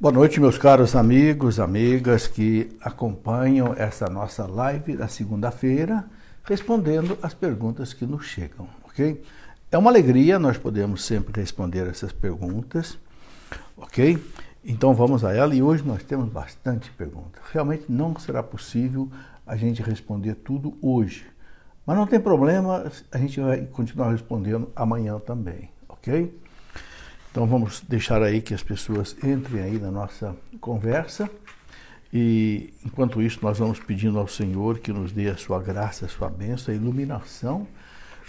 Boa noite, meus caros amigos, amigas que acompanham essa nossa live da segunda-feira, respondendo as perguntas que nos chegam, ok? É uma alegria nós podemos sempre responder essas perguntas, ok? Então vamos a ela e hoje nós temos bastante perguntas. Realmente não será possível a gente responder tudo hoje, mas não tem problema, a gente vai continuar respondendo amanhã também, ok? Então vamos deixar aí que as pessoas entrem aí na nossa conversa. E enquanto isso, nós vamos pedindo ao Senhor que nos dê a sua graça, a sua bênção, a iluminação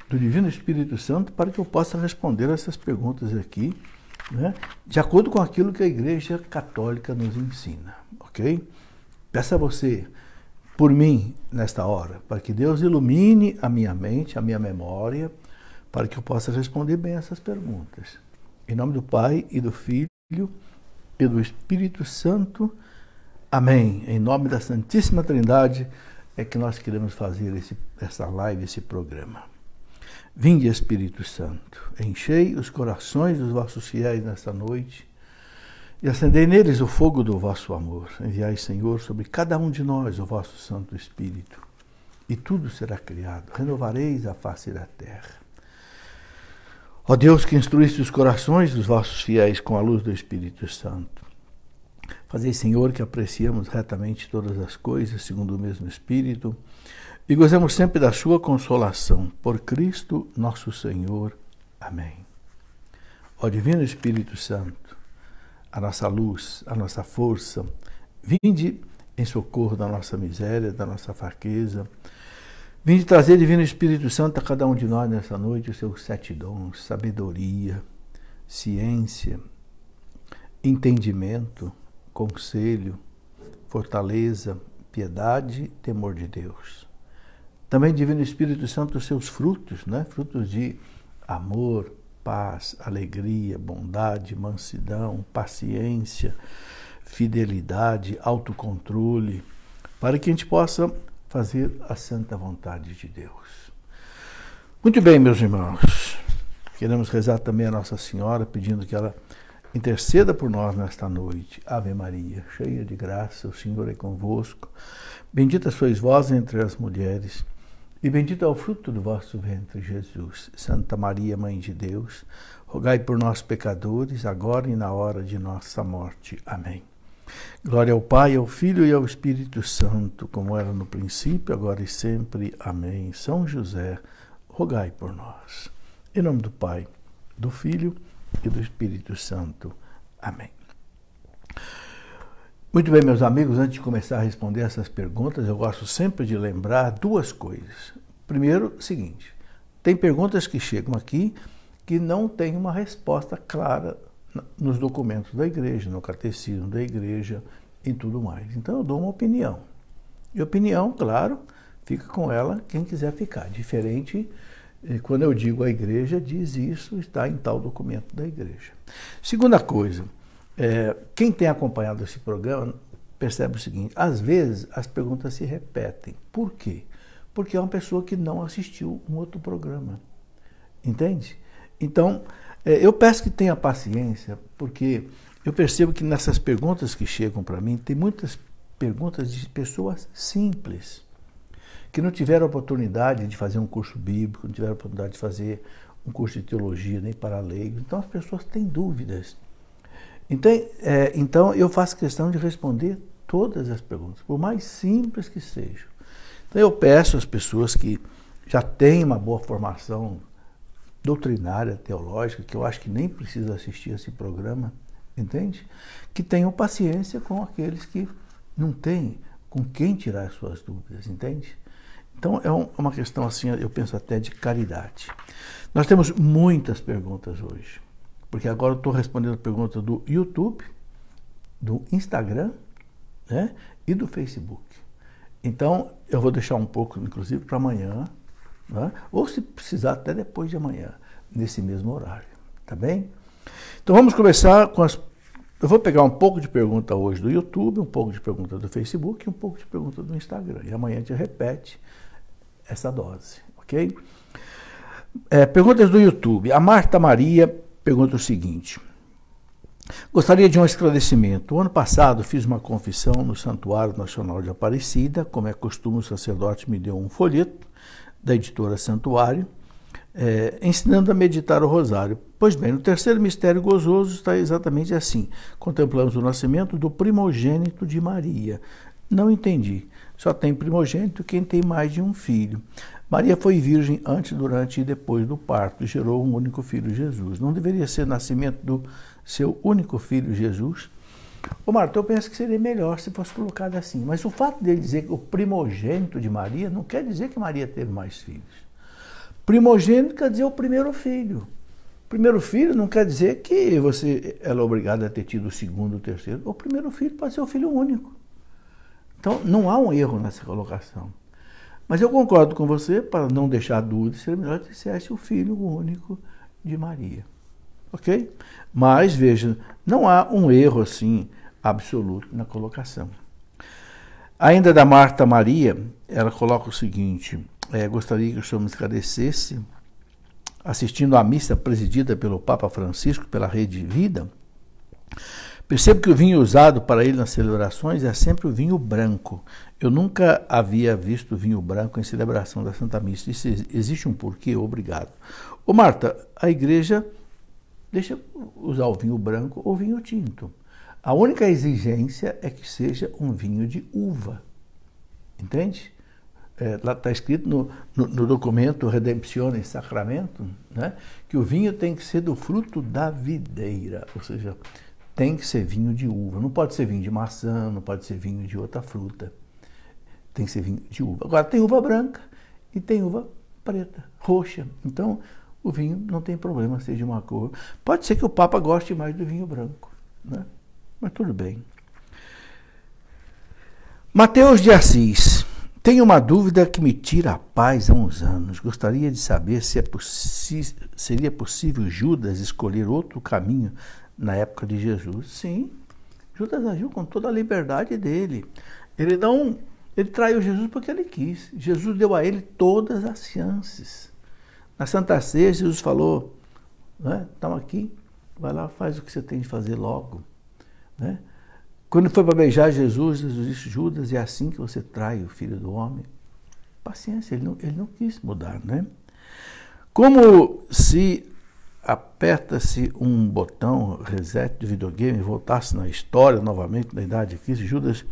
do Divino Espírito Santo para que eu possa responder essas perguntas aqui, né? de acordo com aquilo que a Igreja Católica nos ensina, ok? Peça a você, por mim, nesta hora, para que Deus ilumine a minha mente, a minha memória, para que eu possa responder bem essas perguntas. Em nome do Pai e do Filho e do Espírito Santo. Amém. Em nome da Santíssima Trindade é que nós queremos fazer esse, essa live, esse programa. Vinde, Espírito Santo, enchei os corações dos vossos fiéis nesta noite e acendei neles o fogo do vosso amor. Enviai, Senhor, sobre cada um de nós o vosso Santo Espírito e tudo será criado. Renovareis a face da terra Ó Deus que instruíste os corações dos vossos fiéis com a luz do Espírito Santo. Fazei, Senhor, que apreciamos retamente todas as coisas, segundo o mesmo Espírito, e gozemos sempre da sua consolação. Por Cristo nosso Senhor. Amém. Ó Divino Espírito Santo, a nossa luz, a nossa força, vinde em socorro da nossa miséria, da nossa fraqueza, de trazer, Divino Espírito Santo, a cada um de nós nessa noite os seus sete dons, sabedoria, ciência, entendimento, conselho, fortaleza, piedade, temor de Deus. Também, Divino Espírito Santo, os seus frutos, né? frutos de amor, paz, alegria, bondade, mansidão, paciência, fidelidade, autocontrole, para que a gente possa fazer a santa vontade de Deus. Muito bem, meus irmãos. Queremos rezar também a Nossa Senhora, pedindo que ela interceda por nós nesta noite. Ave Maria, cheia de graça, o Senhor é convosco. Bendita sois vós entre as mulheres, e bendito é o fruto do vosso ventre, Jesus. Santa Maria, Mãe de Deus, rogai por nós, pecadores, agora e na hora de nossa morte. Amém. Glória ao Pai, ao Filho e ao Espírito Santo, como era no princípio, agora e sempre. Amém. São José, rogai por nós. Em nome do Pai, do Filho e do Espírito Santo. Amém. Muito bem, meus amigos, antes de começar a responder essas perguntas, eu gosto sempre de lembrar duas coisas. Primeiro, seguinte: tem perguntas que chegam aqui que não tem uma resposta clara nos documentos da igreja, no catecismo da igreja e tudo mais. Então eu dou uma opinião. E opinião, claro, fica com ela quem quiser ficar. Diferente eh, quando eu digo a igreja, diz isso, está em tal documento da igreja. Segunda coisa, é, quem tem acompanhado esse programa percebe o seguinte: às vezes as perguntas se repetem. Por quê? Porque é uma pessoa que não assistiu um outro programa. Entende? Então, é, eu peço que tenha paciência, porque eu percebo que nessas perguntas que chegam para mim, tem muitas perguntas de pessoas simples, que não tiveram oportunidade de fazer um curso bíblico, não tiveram oportunidade de fazer um curso de teologia, nem para leigos. Então as pessoas têm dúvidas. Então, é, então eu faço questão de responder todas as perguntas, por mais simples que sejam. Então eu peço às pessoas que já têm uma boa formação doutrinária, teológica, que eu acho que nem precisa assistir esse programa, entende? Que tenham paciência com aqueles que não têm com quem tirar as suas dúvidas, entende? Então é, é uma questão assim, eu penso até de caridade. Nós temos muitas perguntas hoje, porque agora eu estou respondendo perguntas do YouTube, do Instagram né, e do Facebook. Então eu vou deixar um pouco, inclusive, para amanhã, né? ou se precisar até depois de amanhã, nesse mesmo horário, tá bem? Então vamos começar com as. Eu vou pegar um pouco de pergunta hoje do YouTube, um pouco de pergunta do Facebook e um pouco de pergunta do Instagram. E amanhã a gente repete essa dose, ok? É, perguntas do YouTube. A Marta Maria pergunta o seguinte. Gostaria de um esclarecimento. O ano passado fiz uma confissão no Santuário Nacional de Aparecida. Como é costume, o sacerdote me deu um folheto da editora Santuário, é, ensinando a meditar o rosário. Pois bem, no terceiro mistério gozoso está exatamente assim. Contemplamos o nascimento do primogênito de Maria. Não entendi. Só tem primogênito quem tem mais de um filho. Maria foi virgem antes, durante e depois do parto e gerou um único filho, Jesus. Não deveria ser nascimento do seu único filho, Jesus? O Marto, eu penso que seria melhor se fosse colocado assim. Mas o fato dele dizer que o primogênito de Maria não quer dizer que Maria teve mais filhos. Primogênito quer dizer o primeiro filho. Primeiro filho não quer dizer que você ela é obrigada a ter tido o segundo, o terceiro. O primeiro filho pode ser o filho único. Então não há um erro nessa colocação. Mas eu concordo com você, para não deixar dúvida, seria melhor que dissesse o filho único de Maria ok? Mas veja, não há um erro assim absoluto na colocação. Ainda da Marta Maria, ela coloca o seguinte: é, gostaria que o senhor me esclarecesse, assistindo à missa presidida pelo Papa Francisco pela Rede Vida, percebo que o vinho usado para ele nas celebrações é sempre o vinho branco. Eu nunca havia visto vinho branco em celebração da Santa Missa. Isso existe um porquê? Obrigado. Ô Marta, a igreja deixa usar o vinho branco ou vinho tinto. A única exigência é que seja um vinho de uva. Entende? É, lá está escrito no, no, no documento Sacramento, né, que o vinho tem que ser do fruto da videira, ou seja, tem que ser vinho de uva. Não pode ser vinho de maçã, não pode ser vinho de outra fruta. Tem que ser vinho de uva. Agora, tem uva branca e tem uva preta, roxa. Então, o vinho não tem problema seja uma cor. Pode ser que o Papa goste mais do vinho branco, né? mas tudo bem. Mateus de Assis. Tenho uma dúvida que me tira a paz há uns anos. Gostaria de saber se, é seria possível Judas escolher outro caminho na época de Jesus. Sim, Judas agiu com toda a liberdade dele. Ele não, ele traiu Jesus porque ele quis. Jesus deu a ele todas as chances. Na Santa Ceia, Jesus falou: né, estamos aqui, vai lá, faz o que você tem de fazer logo. Né? Quando foi para beijar Jesus, Jesus disse: Judas, é assim que você trai o filho do homem. Paciência, ele não, ele não quis mudar, né? Como se aperta-se um botão reset do videogame e voltasse na história novamente, na idade de Cristo, Judas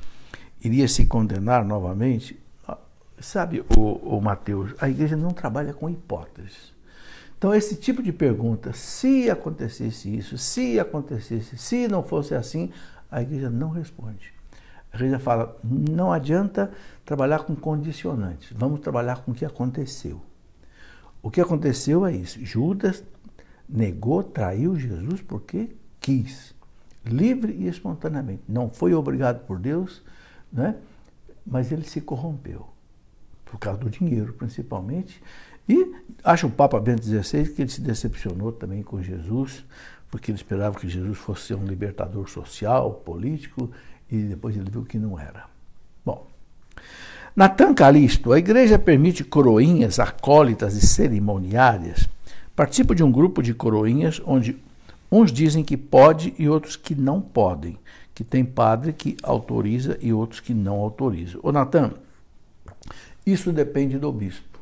iria se condenar novamente Sabe, o, o Mateus, a igreja não trabalha com hipóteses. Então, esse tipo de pergunta, se acontecesse isso, se acontecesse, se não fosse assim, a igreja não responde. A igreja fala: não adianta trabalhar com condicionantes, vamos trabalhar com o que aconteceu. O que aconteceu é isso: Judas negou, traiu Jesus porque quis, livre e espontaneamente. Não foi obrigado por Deus, né? mas ele se corrompeu por causa do dinheiro principalmente. E acho o Papa Bento XVI que ele se decepcionou também com Jesus, porque ele esperava que Jesus fosse ser um libertador social, político, e depois ele viu que não era. Bom, Natan Calisto, a igreja permite coroinhas, acólitas e cerimoniárias. Participo de um grupo de coroinhas onde uns dizem que pode e outros que não podem, que tem padre que autoriza e outros que não autoriza. Ô Natan, isso depende do bispo.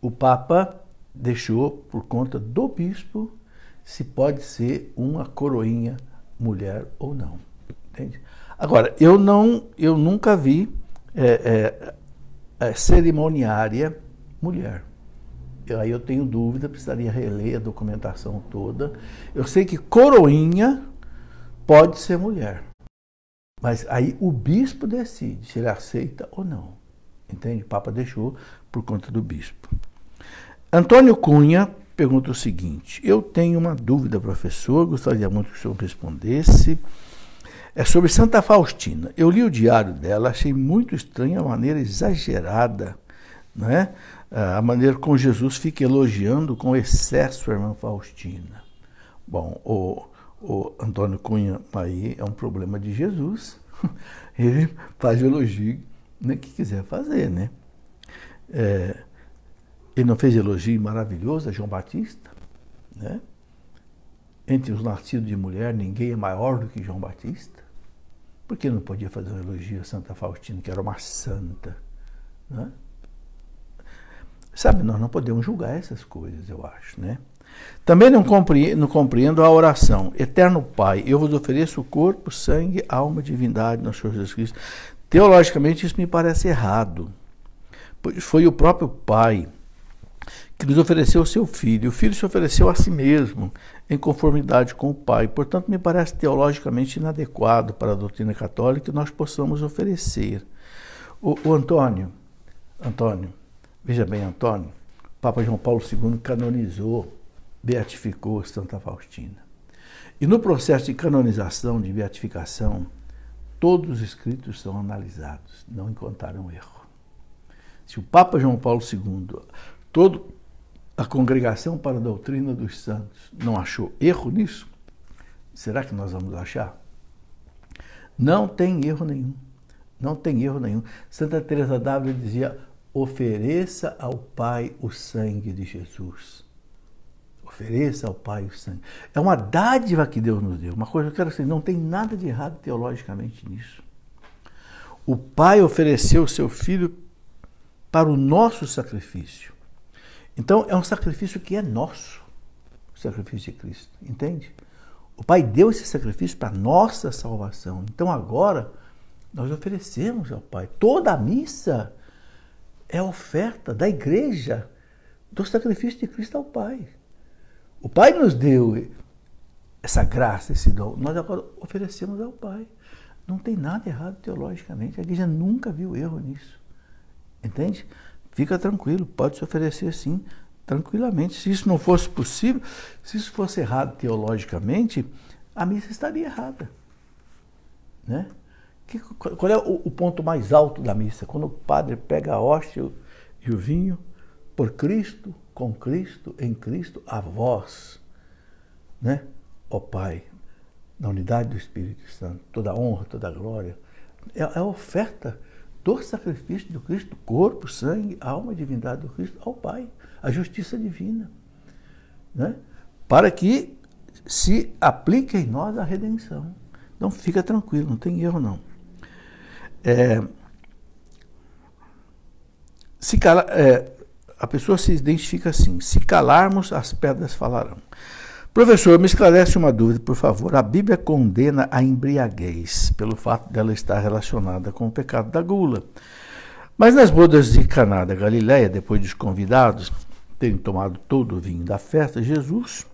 O Papa deixou por conta do bispo se pode ser uma coroinha mulher ou não. Entende? Agora, eu não, eu nunca vi é, é, é, cerimoniária mulher. Eu, aí eu tenho dúvida, precisaria reler a documentação toda. Eu sei que coroinha pode ser mulher. Mas aí o bispo decide se ele aceita ou não. Entende? O Papa deixou por conta do bispo. Antônio Cunha pergunta o seguinte: Eu tenho uma dúvida, professor, gostaria muito que o senhor respondesse. É sobre Santa Faustina. Eu li o diário dela, achei muito estranha a maneira exagerada, né? a maneira como Jesus fica elogiando com excesso a irmã Faustina. Bom, o, o Antônio Cunha aí é um problema de Jesus. Ele faz elogio né, que quiser fazer, né? É, ele não fez elogio maravilhoso a João Batista, né? Entre os nascidos de mulher, ninguém é maior do que João Batista. Por que não podia fazer um elogio a Santa Faustina, que era uma santa? Né? Sabe, nós não podemos julgar essas coisas, eu acho, né? Também não compreendo, não compreendo a oração. Eterno Pai, eu vos ofereço o corpo, sangue, alma, divindade, nosso Senhor Jesus Cristo, Teologicamente, isso me parece errado, pois foi o próprio Pai que nos ofereceu o seu Filho. O Filho se ofereceu a si mesmo, em conformidade com o Pai. Portanto, me parece teologicamente inadequado para a doutrina católica que nós possamos oferecer. O, o Antônio, Antônio, veja bem, Antônio, Papa João Paulo II canonizou, beatificou Santa Faustina. E no processo de canonização, de beatificação, todos os escritos são analisados, não encontraram erro. Se o Papa João Paulo II, toda a congregação para a doutrina dos santos, não achou erro nisso, será que nós vamos achar? Não tem erro nenhum. Não tem erro nenhum. Santa Teresa d'Ávila dizia: "Ofereça ao Pai o sangue de Jesus". Ofereça ao Pai o sangue. É uma dádiva que Deus nos deu. Uma coisa que eu quero dizer, não tem nada de errado teologicamente nisso. O Pai ofereceu o seu Filho para o nosso sacrifício. Então, é um sacrifício que é nosso, o sacrifício de Cristo, entende? O Pai deu esse sacrifício para nossa salvação. Então, agora, nós oferecemos ao Pai. Toda a missa é oferta da igreja do sacrifício de Cristo ao Pai. O Pai nos deu essa graça, esse dom. Nós agora oferecemos ao Pai. Não tem nada errado teologicamente. A igreja nunca viu erro nisso. Entende? Fica tranquilo, pode se oferecer sim, tranquilamente. Se isso não fosse possível, se isso fosse errado teologicamente, a missa estaria errada. Né? Que, qual é o, o, ponto mais alto da missa? Quando o padre pega a hóstia e o vinho por Cristo, com Cristo, em Cristo, a vós, né? Ó Pai, na unidade do Espírito Santo, toda a honra, toda a glória. É, é a oferta do sacrifício do Cristo, corpo, sangue, alma e divindade do Cristo ao Pai, a justiça divina, né? Para que se aplique em nós a redenção. Então fica tranquilo, não tem erro não. É, se, é, a pessoa se identifica assim: se calarmos, as pedras falarão. Professor, me esclarece uma dúvida, por favor. A Bíblia condena a embriaguez pelo fato dela estar relacionada com o pecado da gula. Mas nas bodas de Caná da Galiléia, depois dos convidados terem tomado todo o vinho da festa, Jesus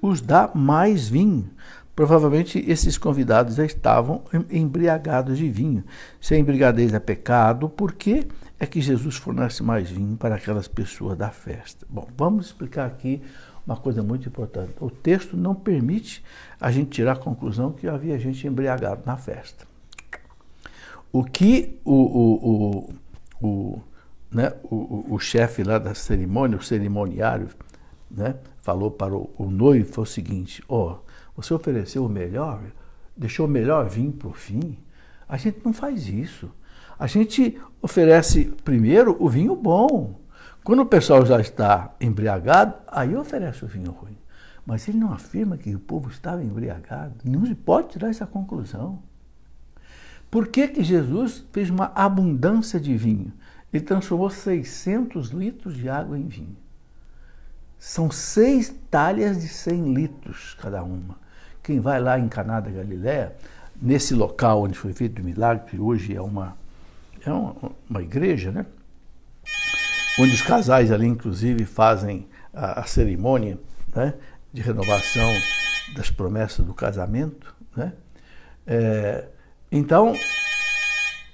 os dá mais vinho. Provavelmente esses convidados já estavam embriagados de vinho. Se a embriaguez é pecado, por quê? é que Jesus fornece mais vinho para aquelas pessoas da festa. Bom, vamos explicar aqui uma coisa muito importante. O texto não permite a gente tirar a conclusão que havia gente embriagada na festa. O que o, o, o, o, né, o, o chefe lá da cerimônia, o cerimoniário, né, falou para o, o noivo foi o seguinte: ó, oh, você ofereceu o melhor, deixou o melhor vinho para o fim. A gente não faz isso. A gente oferece primeiro o vinho bom. Quando o pessoal já está embriagado, aí oferece o vinho ruim. Mas ele não afirma que o povo estava embriagado. Não se pode tirar essa conclusão. Por que, que Jesus fez uma abundância de vinho? Ele transformou 600 litros de água em vinho. São seis talhas de 100 litros cada uma. Quem vai lá em Caná da Galiléia, nesse local onde foi feito o milagre, que hoje é uma é uma, uma igreja, né? Onde os casais ali, inclusive, fazem a, a cerimônia né? de renovação das promessas do casamento, né? É, então,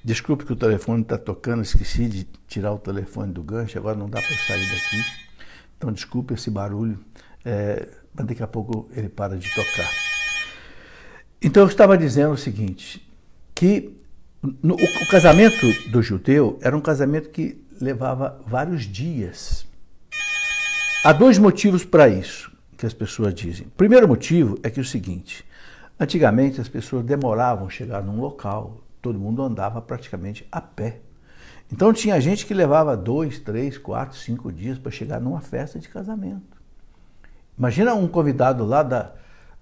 desculpe que o telefone está tocando, esqueci de tirar o telefone do gancho, agora não dá para sair daqui. Então, desculpe esse barulho, é, mas daqui a pouco ele para de tocar. Então, eu estava dizendo o seguinte, que no, o, o casamento do judeu era um casamento que levava vários dias. Há dois motivos para isso que as pessoas dizem. O primeiro motivo é que é o seguinte: antigamente as pessoas demoravam a chegar num local, todo mundo andava praticamente a pé. Então tinha gente que levava dois, três, quatro, cinco dias para chegar numa festa de casamento. Imagina um convidado lá da,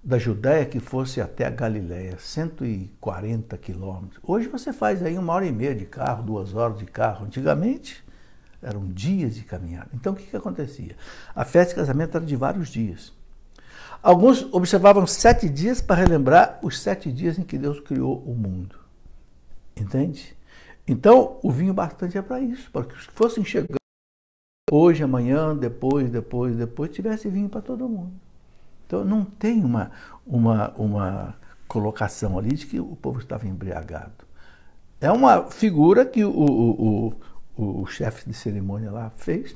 da Judéia que fosse até a Galiléia, 140 quilômetros. Hoje você faz aí uma hora e meia de carro, duas horas de carro. Antigamente eram dias de caminhada. Então o que, que acontecia? A festa de casamento era de vários dias. Alguns observavam sete dias para relembrar os sete dias em que Deus criou o mundo. Entende? Então o vinho bastante é para isso, para que os que fossem chegando hoje, amanhã, depois, depois, depois, tivesse vinho para todo mundo. Então não tem uma, uma, uma colocação ali de que o povo estava embriagado. É uma figura que o, o, o, o chefe de cerimônia lá fez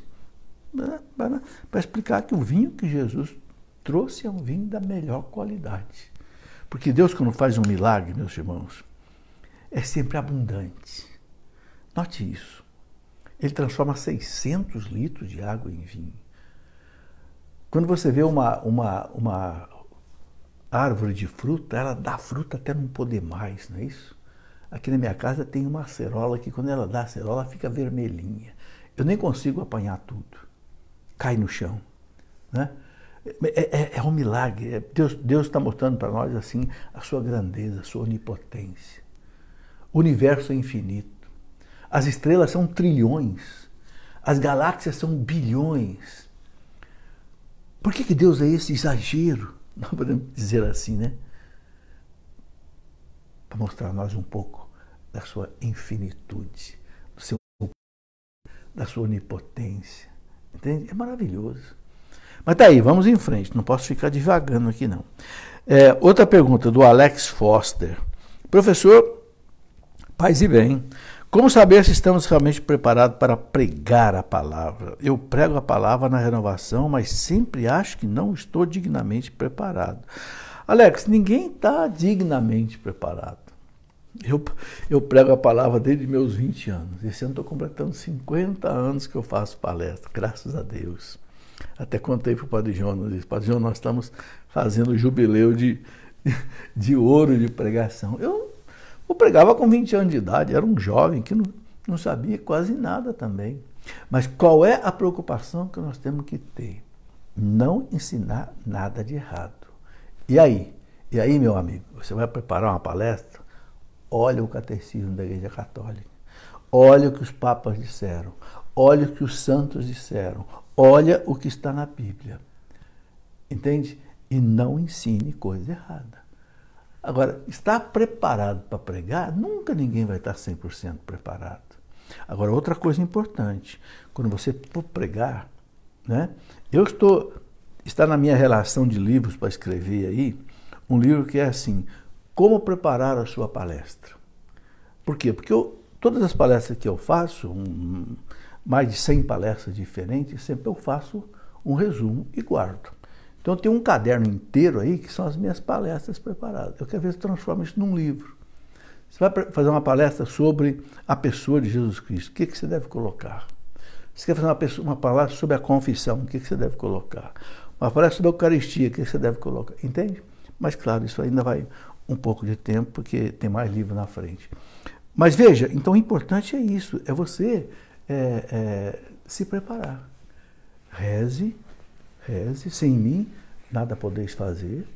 né, para né, explicar que o vinho que Jesus trouxe é um vinho da melhor qualidade. Porque Deus, quando faz um milagre, meus irmãos, é sempre abundante. Note isso. Ele transforma 600 litros de água em vinho. Quando você vê uma, uma, uma árvore de fruta, ela dá fruta até não poder mais, não é isso? Aqui na minha casa tem uma acerola que quando ela dá acerola fica vermelhinha. Eu nem consigo apanhar tudo. Cai no chão. Né? É, é, é um milagre. É, Deus está mostrando para nós assim a sua grandeza, a sua onipotência. O universo é infinito. As estrelas são trilhões. As galáxias são bilhões. Por que, que Deus é esse exagero? Não podemos dizer assim, né? Para mostrar a nós um pouco da sua infinitude, do seu da sua onipotência. Entende? É maravilhoso. Mas tá aí, vamos em frente. Não posso ficar divagando aqui, não. É, outra pergunta do Alex Foster. Professor, paz e bem. Como saber se estamos realmente preparados para pregar a palavra? Eu prego a palavra na renovação, mas sempre acho que não estou dignamente preparado. Alex, ninguém está dignamente preparado. Eu, eu prego a palavra desde meus 20 anos. Esse ano estou completando 50 anos que eu faço palestra, graças a Deus. Até contei para o Padre Jonas disse: Padre Jonas, nós estamos fazendo jubileu de, de ouro de pregação. Eu eu pregava com 20 anos de idade, era um jovem que não, não sabia quase nada também. Mas qual é a preocupação que nós temos que ter? Não ensinar nada de errado. E aí? E aí, meu amigo, você vai preparar uma palestra? Olha o catecismo da Igreja Católica. Olha o que os papas disseram. Olha o que os santos disseram. Olha o que está na Bíblia. Entende? E não ensine coisa errada. Agora, estar preparado para pregar, nunca ninguém vai estar 100% preparado. Agora, outra coisa importante, quando você for pregar, né? Eu estou está na minha relação de livros para escrever aí, um livro que é assim, como preparar a sua palestra. Por quê? Porque eu, todas as palestras que eu faço, um, mais de 100 palestras diferentes, sempre eu faço um resumo e guardo. Então, eu tenho um caderno inteiro aí que são as minhas palestras preparadas. Eu quero ver se transforma isso num livro. Você vai fazer uma palestra sobre a pessoa de Jesus Cristo. O que, que você deve colocar? Você quer fazer uma, pessoa, uma palestra sobre a confissão. O que, que você deve colocar? Uma palestra sobre a Eucaristia. O que, que você deve colocar? Entende? Mas, claro, isso ainda vai um pouco de tempo, porque tem mais livro na frente. Mas veja, então o importante é isso: é você é, é, se preparar. Reze Reze, sem mim nada podeis fazer.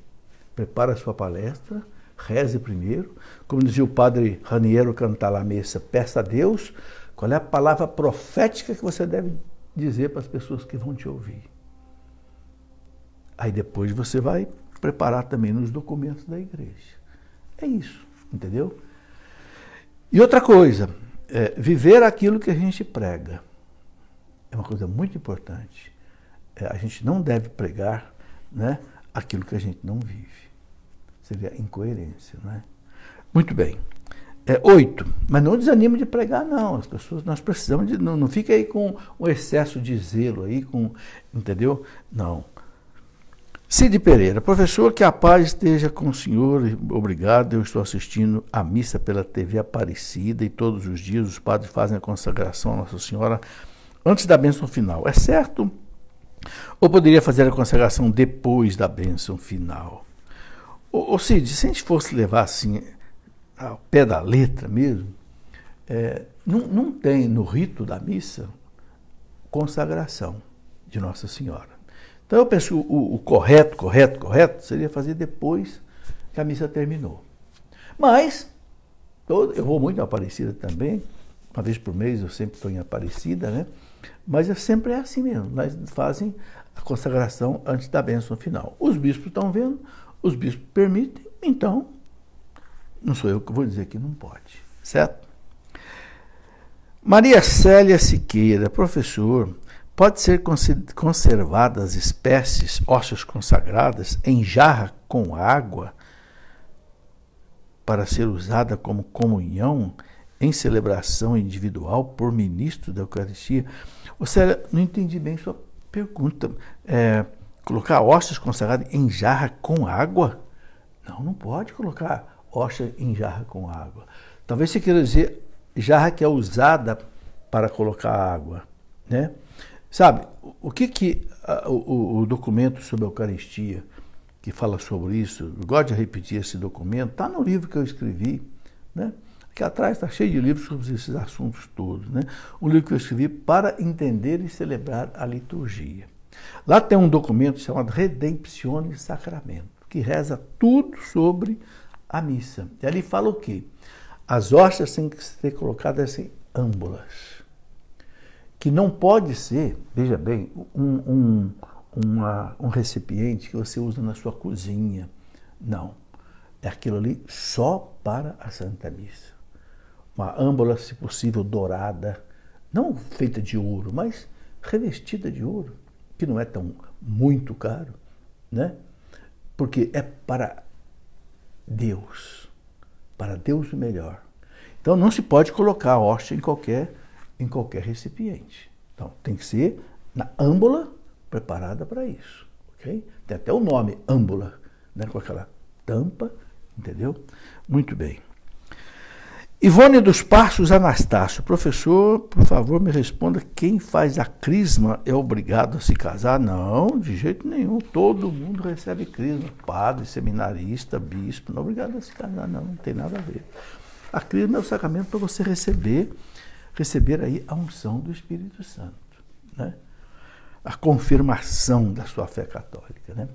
Prepara a sua palestra, reze primeiro. Como dizia o padre Raniero cantar a missa, peça a Deus qual é a palavra profética que você deve dizer para as pessoas que vão te ouvir. Aí depois você vai preparar também nos documentos da igreja. É isso, entendeu? E outra coisa, é viver aquilo que a gente prega. É uma coisa muito importante. É, a gente não deve pregar né, aquilo que a gente não vive. Seria incoerência, não é? Muito bem. É, oito, mas não desanime de pregar, não. As pessoas, nós precisamos de. Não, não fique aí com o excesso de zelo aí, com. Entendeu? Não. Cid Pereira, professor, que a paz esteja com o senhor. Obrigado. Eu estou assistindo a missa pela TV Aparecida e todos os dias os padres fazem a consagração a Nossa Senhora antes da bênção final. É certo? Ou poderia fazer a consagração depois da bênção final. Ou, ou seja, se a gente fosse levar assim ao pé da letra mesmo, é, não, não tem no rito da missa consagração de Nossa Senhora. Então eu penso que o, o, correto, correto, correto seria fazer depois que a missa terminou. Mas todo, eu vou muito em Aparecida também, uma vez por mês eu sempre estou em Aparecida, né? Mas é sempre é assim mesmo. Eles fazem a consagração antes da bênção final. Os bispos estão vendo, os bispos permitem, então não sou eu que vou dizer que não pode, certo? Maria Célia Siqueira, professor, pode ser conservadas espécies ósseas consagradas em jarra com água para ser usada como comunhão em celebração individual por ministro da Eucaristia. Ou seja, não entendi bem sua pergunta. É, colocar hostes consagradas em jarra com água? Não, não pode colocar hosta em jarra com água. Talvez você queira dizer jarra que é usada para colocar água, né? Sabe, o que que o, o, documento sobre a Eucaristia que fala sobre isso, eu gosto de repetir esse documento, está no livro que eu escrevi, né? que atrás está cheio de livros sobre esses assuntos todos. Né? Um livro que eu escrevi para entender e celebrar a liturgia. Lá tem um documento chamado Redemptione Sacramento, que reza tudo sobre a missa. E ali fala o quê? As hostas têm que ser colocadas em âmbulas, que não pode ser, veja bem, um, um, uma, um recipiente que você usa na sua cozinha. Não. É aquilo ali só para a Santa Missa uma âmbula, se possível, dourada, não feita de ouro, mas revestida de ouro, que não é tão muito caro, né? Porque é para Deus, para Deus o melhor. Então não se pode colocar a hóstia em qualquer em qualquer recipiente. Então tem que ser na âmbula preparada para isso, ok? Tem até o nome âmbula, né? Com aquela tampa, entendeu? Muito bem. Ivone dos Passos Anastácio, professor, por favor me responda, quem faz a crisma é obrigado a se casar? Não, de jeito nenhum, todo mundo recebe crisma, padre, seminarista, bispo, não é obrigado a se casar não, não tem nada a ver. A crisma é o sacramento para você receber, receber aí a unção do Espírito Santo, né? A confirmação da sua fé católica, né?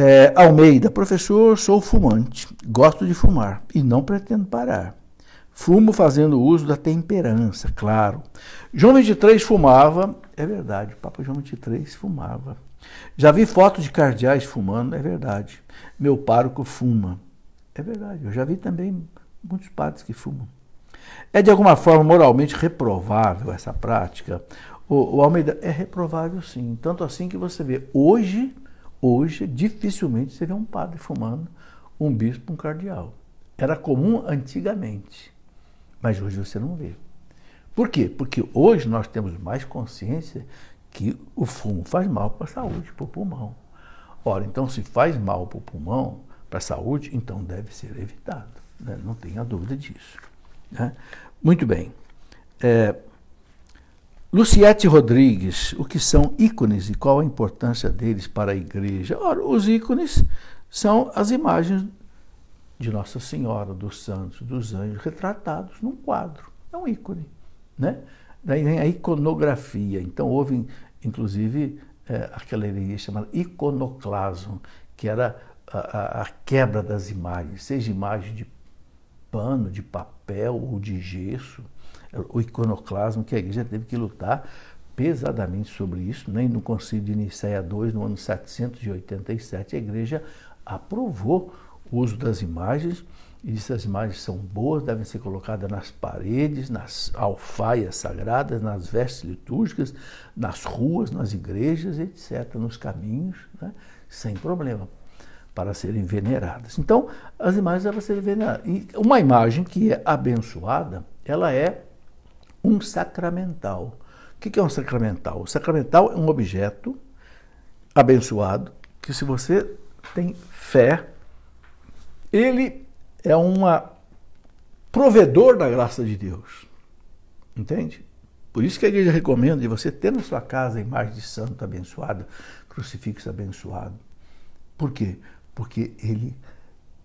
É, Almeida, professor, sou fumante, gosto de fumar e não pretendo parar. Fumo fazendo uso da temperança, claro. João 23 fumava, é verdade, o Papa João 23 fumava. Já vi fotos de cardeais fumando, é verdade. Meu pároco fuma, é verdade. Eu já vi também muitos padres que fumam. É de alguma forma moralmente reprovável essa prática? O, o Almeida, é reprovável sim. Tanto assim que você vê, hoje Hoje, dificilmente você vê um padre fumando, um bispo, um cardeal. Era comum antigamente, mas hoje você não vê. Por quê? Porque hoje nós temos mais consciência que o fumo faz mal para a saúde, para o pulmão. Ora, então, se faz mal para o pulmão, para a saúde, então deve ser evitado. Né? Não tenha dúvida disso. Né? Muito bem. É, Luciete Rodrigues, o que são ícones e qual a importância deles para a igreja? Ora, os ícones são as imagens de Nossa Senhora, dos santos, dos anjos, retratados num quadro. É um ícone, né? Daí vem a iconografia. Então houve, inclusive, é, eh, arqueologia chamada iconoclasmo, que era a, a, a quebra das imagens, seja imagem de pano, de papel ou de gesso, o iconoclasmo que a igreja teve que lutar pesadamente sobre isso, nem né? no concílio de Niceia II, no ano 787, a igreja aprovou o uso das imagens, e essas as imagens são boas, devem ser colocadas nas paredes, nas alfaias sagradas, nas vestes litúrgicas, nas ruas, nas igrejas, etc., nos caminhos, né? sem problema, para serem veneradas. Então, as imagens devem ser veneradas. E uma imagem que é abençoada, ela é um sacramental. O que é um sacramental? O sacramental é um objeto abençoado que, se você tem fé, ele é um provedor da graça de Deus. Entende? Por isso que a igreja recomenda de você ter na sua casa a imagem de santo abençoado, crucifixo abençoado. Por quê? Porque ele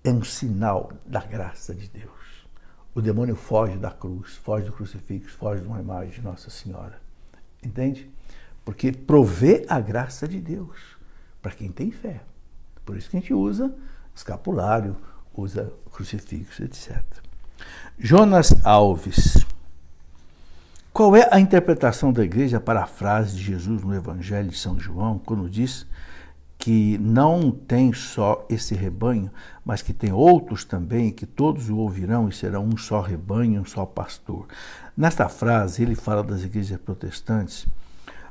é um sinal da graça de Deus o demônio foge da cruz, foge do crucifixo, foge de uma imagem de Nossa Senhora. Entende? Porque provê a graça de Deus para quem tem fé. Por isso que a gente usa escapulário, usa crucifixo, etc. Jonas Alves. Qual é a interpretação da igreja para a frase de Jesus no Evangelho de São João, quando diz que não tem só esse rebanho, mas que tem outros também, que todos o ouvirão e serão um só rebanho, um só pastor. Nesta frase, ele fala das igrejas protestantes.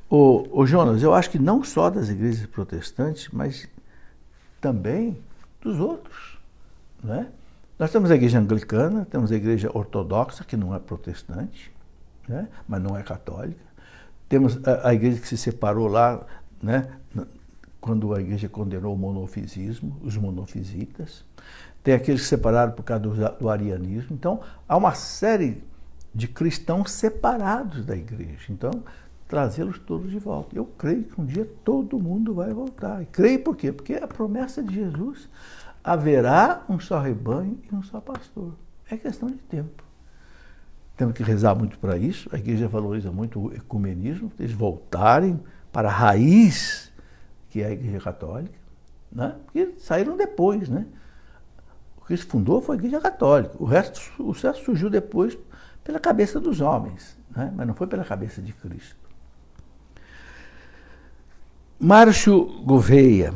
Ô, ô Jonas, eu acho que não só das igrejas protestantes, mas também dos outros. Né? Nós temos a igreja anglicana, temos a igreja ortodoxa, que não é protestante, né? mas não é católica. Temos a, a igreja que se separou lá né, quando a igreja condenou o monofisismo, os monofisitas, tem aqueles que separaram por causa do, do arianismo. Então, há uma série de cristãos separados da igreja. Então, trazê-los todos de volta. Eu creio que um dia todo mundo vai voltar. E creio por quê? Porque é a promessa de Jesus haverá um só rebanho e um só pastor. É questão de tempo. Temos que rezar muito para isso. A igreja valoriza muito o ecumenismo, eles voltarem para a raiz que é a Igreja Católica, né? Que saíram depois, né? O que se fundou foi a Igreja Católica. O resto, o resto surgiu depois pela cabeça dos homens, né? mas não foi pela cabeça de Cristo. Márcio Gouveia.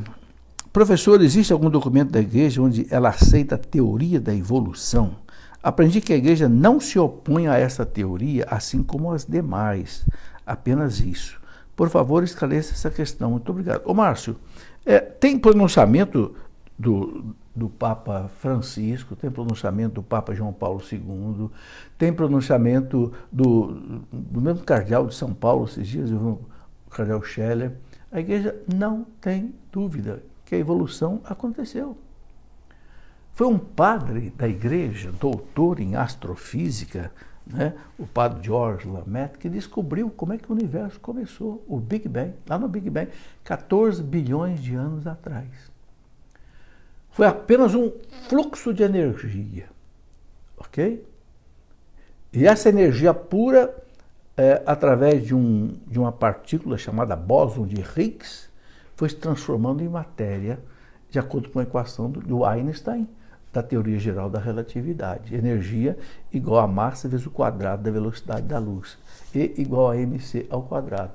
Professor, existe algum documento da igreja onde ela aceita a teoria da evolução? Aprendi que a igreja não se opõe a essa teoria, assim como as demais. Apenas isso. Por favor, esclareça essa questão. Muito obrigado. Ô Márcio, é, tem pronunciamento do, do Papa Francisco, tem pronunciamento do Papa João Paulo II, tem pronunciamento do, do mesmo cardeal de São Paulo, esses dias, o cardeal Scheller. A igreja não tem dúvida que a evolução aconteceu. Foi um padre da igreja, doutor em astrofísica, né? o padre George Lamet, que descobriu como é que o universo começou, o Big Bang, lá no Big Bang, 14 bilhões de anos atrás. Foi apenas um fluxo de energia, ok? E essa energia pura, é, através de, um, de uma partícula chamada bóson de Higgs, foi se transformando em matéria, de acordo com a equação do Einstein da teoria geral da relatividade. Energia igual a massa vezes o quadrado da velocidade da luz. E igual a mc ao quadrado.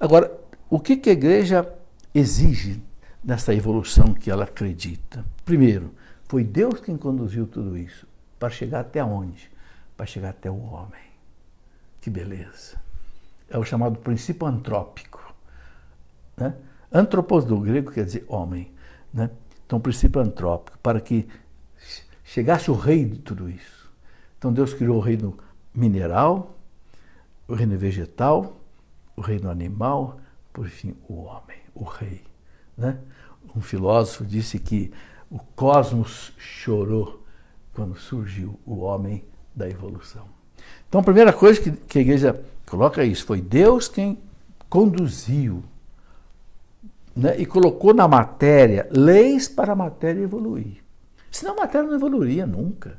Agora, o que, que a igreja exige nessa evolução que ela acredita? Primeiro, foi Deus quem conduziu tudo isso. Para chegar até onde? Para chegar até o homem. Que beleza! É o chamado princípio antrópico. Né? Antropos do grego quer dizer homem. Né? Então, o princípio antrópico, para que chegasse o rei de tudo isso. Então, Deus criou o reino mineral, o reino vegetal, o reino animal, por fim, o homem, o rei. Né? Um filósofo disse que o cosmos chorou quando surgiu o homem da evolução. Então, a primeira coisa que a igreja coloca é isso: foi Deus quem conduziu né, e colocou na matéria leis para a matéria evoluir. Senão a matéria não evoluiria nunca.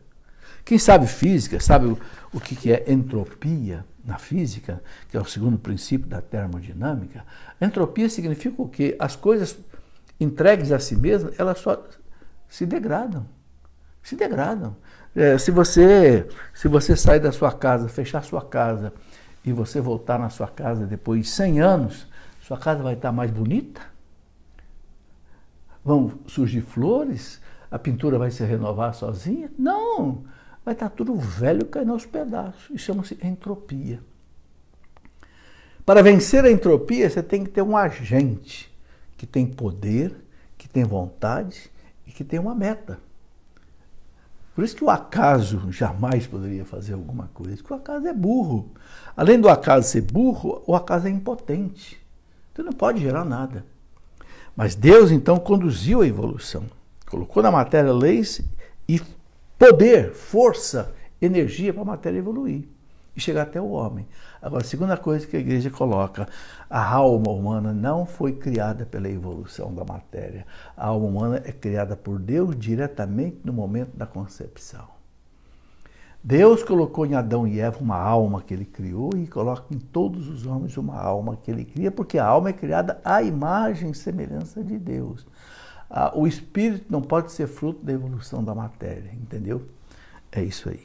Quem sabe física, sabe o, o que, que é entropia na física, que é o segundo princípio da termodinâmica. entropia significa o quê? As coisas entregues a si mesmas, elas só se degradam. Se degradam. É, se, você, se você sair da sua casa, fechar sua casa e você voltar na sua casa depois de 100 anos, sua casa vai estar mais bonita? vão surgir flores? A pintura vai se renovar sozinha? Não! Vai estar tá tudo velho caindo aos pedaços. Isso chama-se entropia. Para vencer a entropia, você tem que ter um agente que tem poder, que tem vontade e que tem uma meta. Por isso que o acaso jamais poderia fazer alguma coisa, porque o acaso é burro. Além do acaso ser burro, o acaso é impotente. Você então, não pode gerar nada. Mas Deus então conduziu a evolução, colocou na matéria leis e poder, força, energia para a matéria evoluir e chegar até o homem. Agora, a segunda coisa que a igreja coloca, a alma humana não foi criada pela evolução da matéria. A alma humana é criada por Deus diretamente no momento da concepção. Deus colocou em Adão e Eva uma alma que ele criou e coloca em todos os homens uma alma que ele cria, porque a alma é criada à imagem e semelhança de Deus. Ah, o espírito não pode ser fruto da evolução da matéria, entendeu? É isso aí.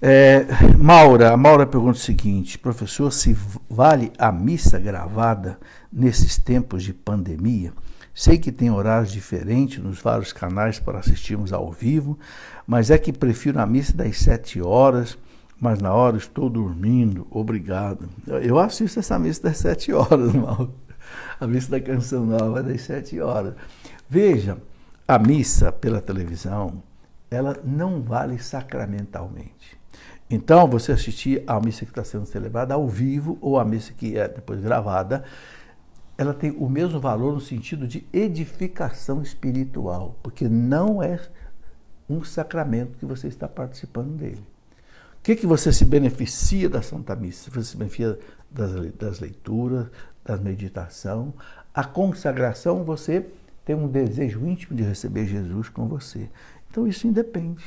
É, Maura, a Maura pergunta o seguinte, professor, se vale a missa gravada nesses tempos de pandemia? Sei que tem horários diferentes nos vários canais para assistirmos ao vivo, mas é que prefiro a missa das sete horas, mas na hora estou dormindo. Obrigado. Eu assisto essa missa das sete horas, mal. A missa da canção nova é das sete horas. Veja, a missa pela televisão, ela não vale sacramentalmente. Então, você assistir à missa que está sendo celebrada ao vivo ou à missa que é depois gravada, ela tem o mesmo valor no sentido de edificação espiritual, porque não é um sacramento que você está participando dele. O que, que você se beneficia da Santa Missa? Você se beneficia das, das leituras, da meditação. A consagração, você tem um desejo íntimo de receber Jesus com você. Então, isso independe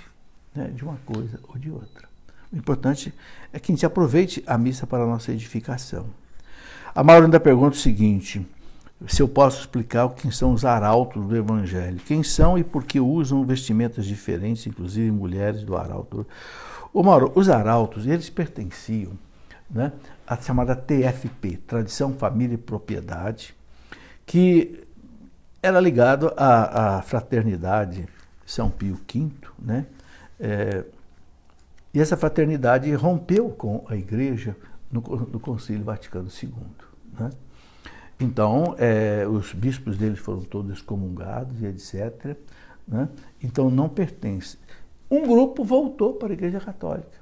né, de uma coisa ou de outra. O importante é que a gente aproveite a missa para a nossa edificação. A Mauro ainda pergunta o seguinte: se eu posso explicar quem são os arautos do Evangelho. Quem são e por que usam vestimentas diferentes, inclusive mulheres do arauto. Mauro, os arautos, eles pertenciam né, à chamada TFP, Tradição, Família e Propriedade, que era ligado à, à fraternidade São Pio V, né? É, e essa fraternidade rompeu com a igreja no, no Concílio Vaticano II. Né? Então, é, os bispos deles foram todos excomungados e etc. Né? Então, não pertence. Um grupo voltou para a Igreja Católica.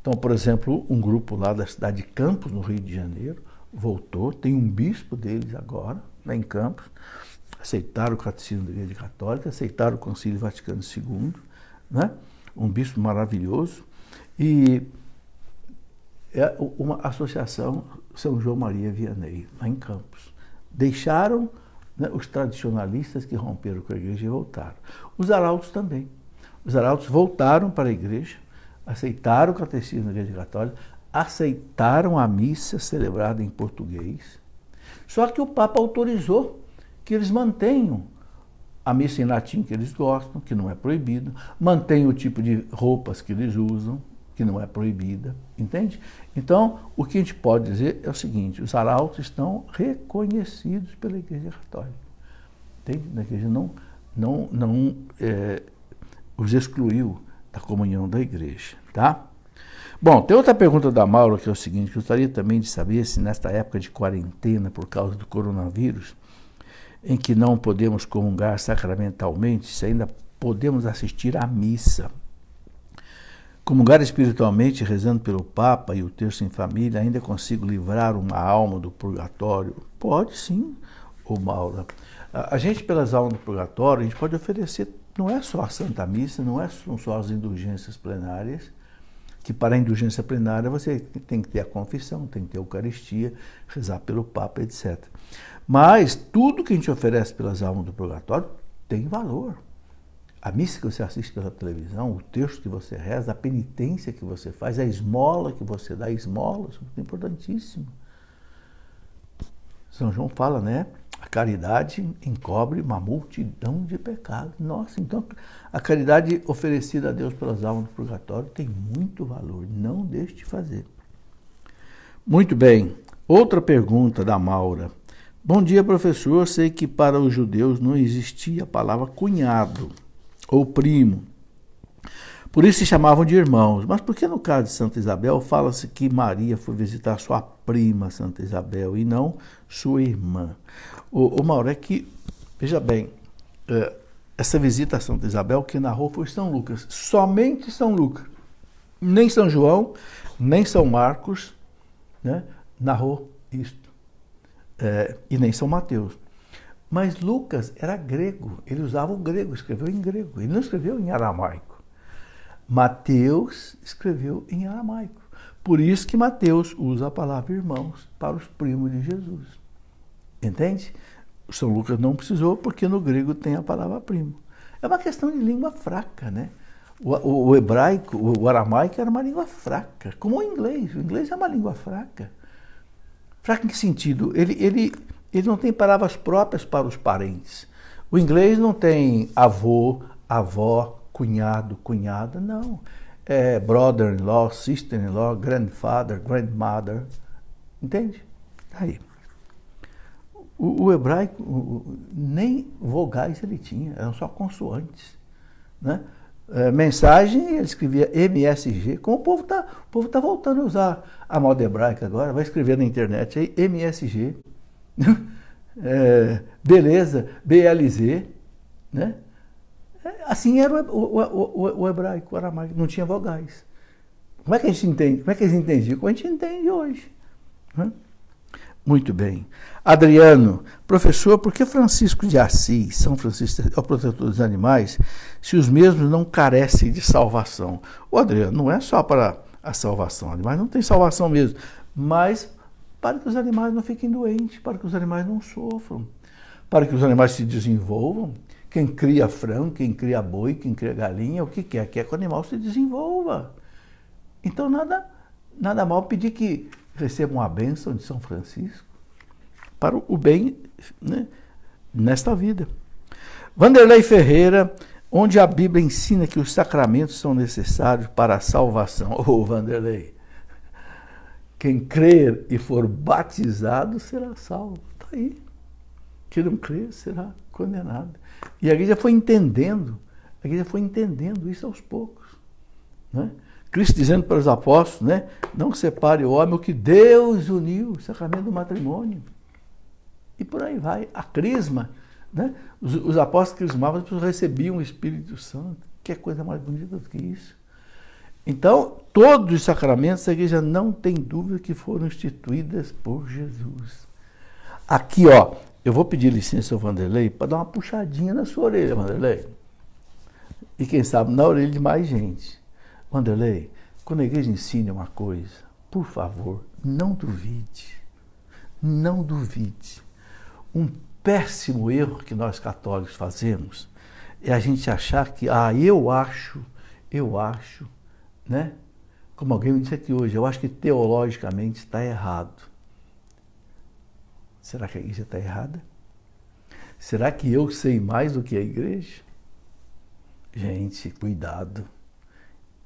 Então, por exemplo, um grupo lá da cidade de Campos, no Rio de Janeiro, voltou, tem um bispo deles agora, lá em Campos, aceitaram o catecismo da Igreja Católica, aceitaram o Concílio Vaticano II, né? um bispo maravilhoso, e é uma associação São João Maria Vianney, lá em Campos. Deixaram né, os tradicionalistas que romperam com a igreja e voltaram. Os arautos também. Os arautos voltaram para a igreja, aceitaram o catecismo da Igreja Católica, aceitaram a missa celebrada em português. Só que o Papa autorizou que eles mantenham a missa em latim que eles gostam, que não é proibido, mantenham o tipo de roupas que eles usam, que não é proibida. Entende? Então, o que a gente pode dizer é o seguinte: os arautos estão reconhecidos pela Igreja Católica. Entende? A Igreja não, não, não é, os excluiu da comunhão da Igreja. Tá? Bom, tem outra pergunta da Mauro que é o seguinte: gostaria também de saber se nesta época de quarentena por causa do coronavírus, em que não podemos comungar sacramentalmente, se ainda podemos assistir à missa. Comungar espiritualmente, rezando pelo Papa e o terço em família, ainda consigo livrar uma alma do purgatório? Pode sim, ô Maura. A gente, pelas almas do purgatório, a gente pode oferecer, não é só a Santa Missa, não é só as indulgências plenárias, que para a indulgência plenária você tem que ter a confissão, tem que ter a Eucaristia, rezar pelo Papa, etc. Mas tudo que a gente oferece pelas almas do purgatório tem valor. A missa que você assiste pela televisão, o texto que você reza, a penitência que você faz, a esmola que você dá, esmolas, é importantíssimo. São João fala, né? A caridade encobre uma multidão de pecados. Nossa, então a caridade oferecida a Deus pelas almas do purgatório tem muito valor. Não deixe de fazer. Muito bem. Outra pergunta da Maura. Bom dia, professor. Sei que para os judeus não existia a palavra cunhado ou primo. Por isso se chamavam de irmãos. Mas por que no caso de Santa Isabel fala-se que Maria foi visitar sua prima Santa Isabel e não sua irmã? O, o Mauro é que, veja bem, é, essa visita a Santa Isabel que narrou foi São Lucas, somente São Lucas. Nem São João, nem São Marcos né, narrou isto. É, e nem São Mateus. Mas Lucas era grego, ele usava o grego, escreveu em grego, ele não escreveu em aramaico. Mateus escreveu em aramaico. Por isso que Mateus usa a palavra irmãos para os primos de Jesus. Entende? São Lucas não precisou, porque no grego tem a palavra primo. É uma questão de língua fraca, né? O, o, o hebraico, o, o aramaico era uma língua fraca, como o inglês. O inglês é uma língua fraca. Fraca em que sentido? Ele, ele ele não tem palavras próprias para os parentes. O inglês não tem avô, avó, cunhado, cunhada, não. É brother-in-law, sister-in-law, grandfather, grandmother. Entende? Tá aí. O, o hebraico, o, nem vogais ele tinha, eram só consoantes. Né? É, mensagem, ele escrevia MSG, como o povo está tá voltando a usar a moda hebraica agora, vai escrever na internet aí MSG. é, beleza, BLZ, né? Assim era o, o, o, o hebraico, o aramaico, não tinha vogais. Como é que a gente entende? Como é que eles entendiam? Como a gente entende hoje. Né? Muito bem. Adriano, professor, por que Francisco de Assis, São Francisco é o protetor dos animais, se os mesmos não carecem de salvação? O Adriano, não é só para a salvação, animais não tem salvação mesmo, mas para que os animais não fiquem doentes, para que os animais não sofram, para que os animais se desenvolvam. Quem cria frango, quem cria boi, quem cria galinha, o que quer, quer é que o animal se desenvolva. Então, nada, nada mal pedir que recebam a bênção de São Francisco para o bem né, nesta vida. Vanderlei Ferreira, onde a Bíblia ensina que os sacramentos são necessários para a salvação. Ô, oh, Vanderlei, quem crer e for batizado será salvo. Está aí. Quem não crer será condenado. E a igreja foi entendendo, a igreja foi entendendo isso aos poucos. Né? Cristo dizendo para os apóstolos, né? Não separe o homem, o que Deus uniu, o sacramento do matrimônio. E por aí vai. A crisma, né? Os, os apóstolos crismavam, as pessoas recebiam o Espírito Santo. Que é coisa mais bonita do que isso. Então, todos os sacramentos a igreja não tem dúvida que foram instituídos por Jesus. Aqui, ó, eu vou pedir licença ao Vanderlei para dar uma puxadinha na sua orelha, Vanderlei. E quem sabe na orelha de mais gente. Vanderlei, quando a igreja ensina uma coisa, por favor, não duvide. Não duvide. Um péssimo erro que nós católicos fazemos é a gente achar que, ah, eu acho, eu acho né? Como alguém me disse aqui hoje, eu acho que teologicamente está errado. Será que a igreja está errada? Será que eu sei mais do que a igreja? Gente, cuidado.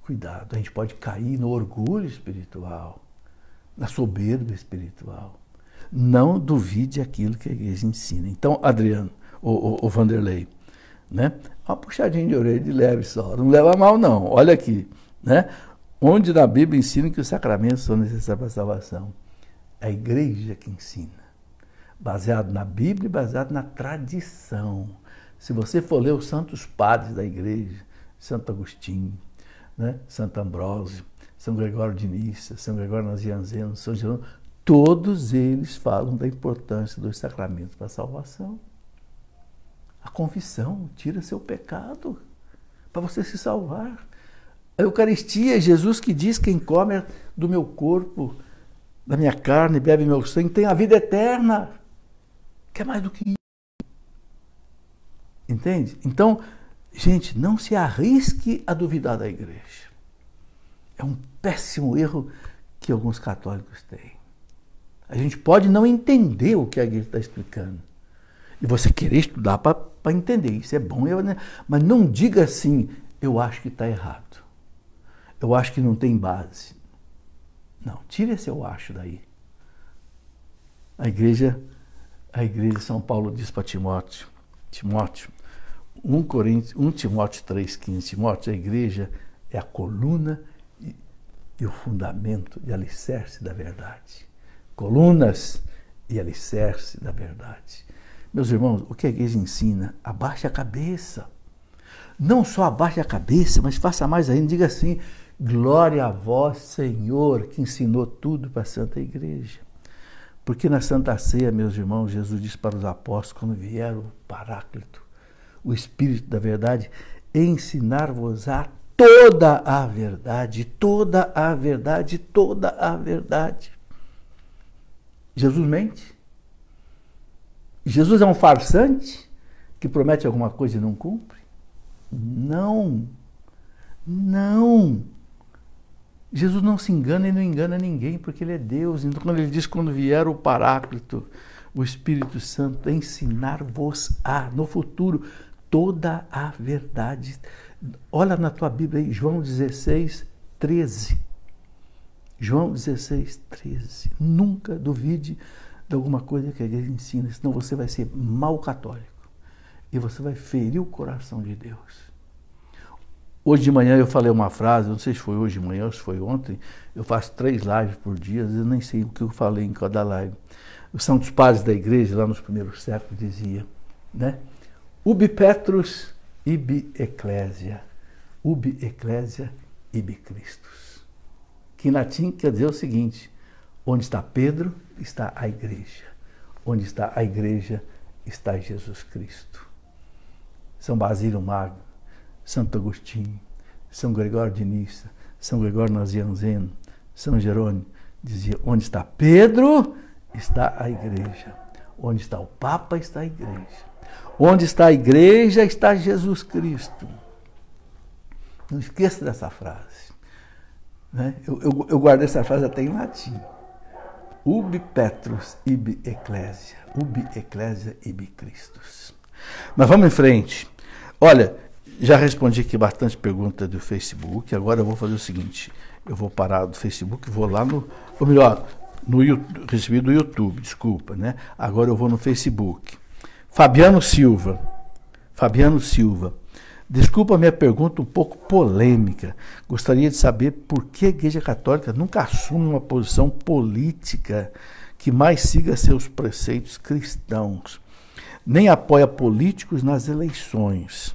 Cuidado, a gente pode cair no orgulho espiritual, na soberba espiritual. Não duvide aquilo que a igreja ensina. Então, Adriano, o Vanderlei, né? Uma puxadinha de orelha de leve só. Não leva mal, não. Olha aqui né? onde na Bíblia ensina que os sacramentos são necessários para a salvação. É a igreja que ensina, baseado na Bíblia e baseado na tradição. Se você for ler os santos padres da igreja, Santo Agostinho, né? Santo Ambrósio, São Gregório de Nissa, São Gregório Nazianzeno, São Jerônimo, todos eles falam da importância dos sacramentos para a salvação. A confissão tira seu pecado para você se salvar. A Eucaristia é Jesus que diz: quem come do meu corpo, da minha carne, bebe meu sangue, tem a vida eterna. Quer é mais do que isso. Entende? Então, gente, não se arrisque a duvidar da igreja. É um péssimo erro que alguns católicos têm. A gente pode não entender o que a igreja está explicando. E você querer estudar para entender, isso é bom, né? mas não diga assim, eu acho que está errado eu acho que não tem base. Não, tira esse eu acho daí. A igreja, a igreja de São Paulo diz para Timóteo, Timóteo, 1, Coríntios, 1 Timóteo 3,15, Timóteo, a igreja é a coluna e, e o fundamento e alicerce da verdade. Colunas e alicerce da verdade. Meus irmãos, o que a igreja ensina? Abaixe a cabeça. Não só abaixe a cabeça, mas faça mais ainda, diga assim: Glória a vós, Senhor, que ensinou tudo para a Santa Igreja. Porque na Santa Ceia, meus irmãos, Jesus disse para os apóstolos, quando vier o Paráclito, o Espírito da Verdade, ensinar-vos a toda a verdade, toda a verdade, toda a verdade. Jesus mente? Jesus é um farsante que promete alguma coisa e não cumpre? Não, não. Jesus não se engana e não engana ninguém, porque ele é Deus. Então, quando ele diz, quando vier o Paráclito, o Espírito Santo, ensinar-vos-á, no futuro, toda a verdade. Olha na tua Bíblia aí, João 16, 13. João 16, 13. Nunca duvide de alguma coisa que a igreja ensina, senão você vai ser mal católico e você vai ferir o coração de Deus. Hoje de manhã eu falei uma frase, não sei se foi hoje de manhã ou se foi ontem, eu faço três lives por dia, às vezes nem sei o que eu falei em cada live. Os santos padres da igreja, lá nos primeiros séculos, dizia, né? Ubi Petrus, ibi Ecclesia. Ubi Ecclesia, ibi Christus. Que em latim quer dizer o seguinte, onde está Pedro, está a igreja. Onde está a igreja, está Jesus Cristo. São Basílio Magno Santo Agostinho, São Gregório de Nissa, São Gregório Nazianzeno, São Jerônimo, dizia: onde está Pedro, está a igreja. Onde está o Papa, está a igreja. Onde está a igreja, está Jesus Cristo. Não esqueça dessa frase. Né? Eu, eu, eu guardei essa frase até em latim. Ubi Petrus ibi Ecclesia. Ubi Ecclesia ibi Christus. Mas vamos em frente. Olha, já respondi aqui bastante pergunta do Facebook. Agora eu vou fazer o seguinte: eu vou parar do Facebook, e vou lá no. Ou melhor, no YouTube, recebi do YouTube, desculpa, né? Agora eu vou no Facebook. Fabiano Silva. Fabiano Silva. Desculpa a minha pergunta um pouco polêmica. Gostaria de saber por que a Igreja Católica nunca assume uma posição política que mais siga seus preceitos cristãos, nem apoia políticos nas eleições.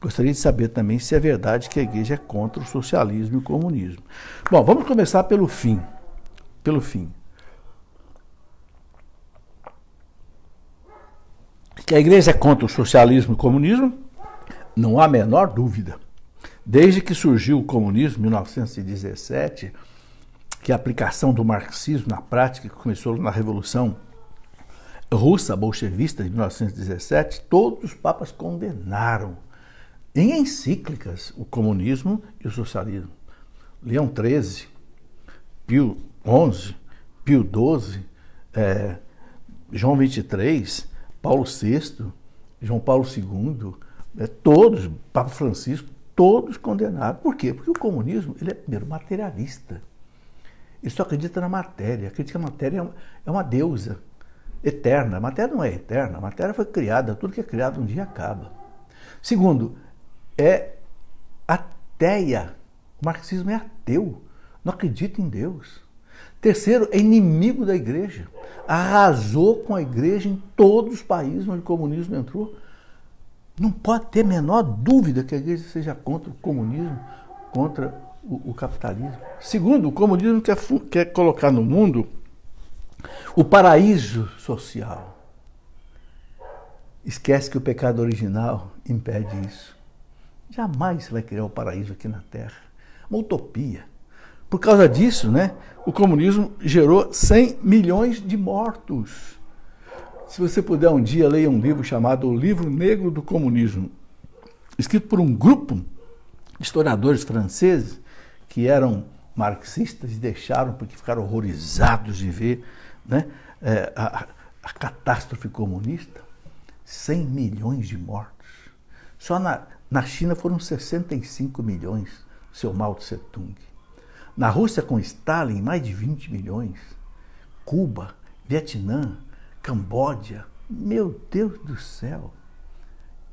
Gostaria de saber também se é verdade que a igreja é contra o socialismo e o comunismo. Bom, vamos começar pelo fim. Pelo fim. Que a igreja é contra o socialismo e o comunismo, não há a menor dúvida. Desde que surgiu o comunismo em 1917, que a aplicação do marxismo na prática começou na Revolução Russa Bolchevista de 1917, todos os papas condenaram em encíclicas o comunismo e o socialismo. Leão XIII, Pio XI, Pio XII, é, João XXIII, Paulo VI, João Paulo II, é, todos, Papa Francisco, todos condenados. Por quê? Porque o comunismo ele é primeiro materialista. Ele só acredita na matéria. Acredita que a matéria é uma, é uma deusa eterna. A matéria não é eterna. A matéria foi criada. Tudo que é criado um dia acaba. Segundo, é ateia. O marxismo é ateu, não acredita em Deus. Terceiro, é inimigo da igreja. Arrasou com a igreja em todos os países onde o comunismo entrou. Não pode ter menor dúvida que a igreja seja contra o comunismo, contra o, o capitalismo. Segundo, o comunismo quer, quer colocar no mundo o paraíso social. Esquece que o pecado original impede isso jamais vai criar o paraíso aqui na Terra. Uma utopia. Por causa disso, né, o comunismo gerou 100 milhões de mortos. Se você puder um dia, ler um livro chamado O Livro Negro do Comunismo, escrito por um grupo de historiadores franceses que eram marxistas e deixaram porque ficaram horrorizados de ver né, é, a, a catástrofe comunista. 100 milhões de mortos. Só na, na China foram 65 milhões, seu Mao Tse Tung. Na Rússia com Stalin, mais de 20 milhões. Cuba, Vietnã, Camboja. Meu Deus do céu!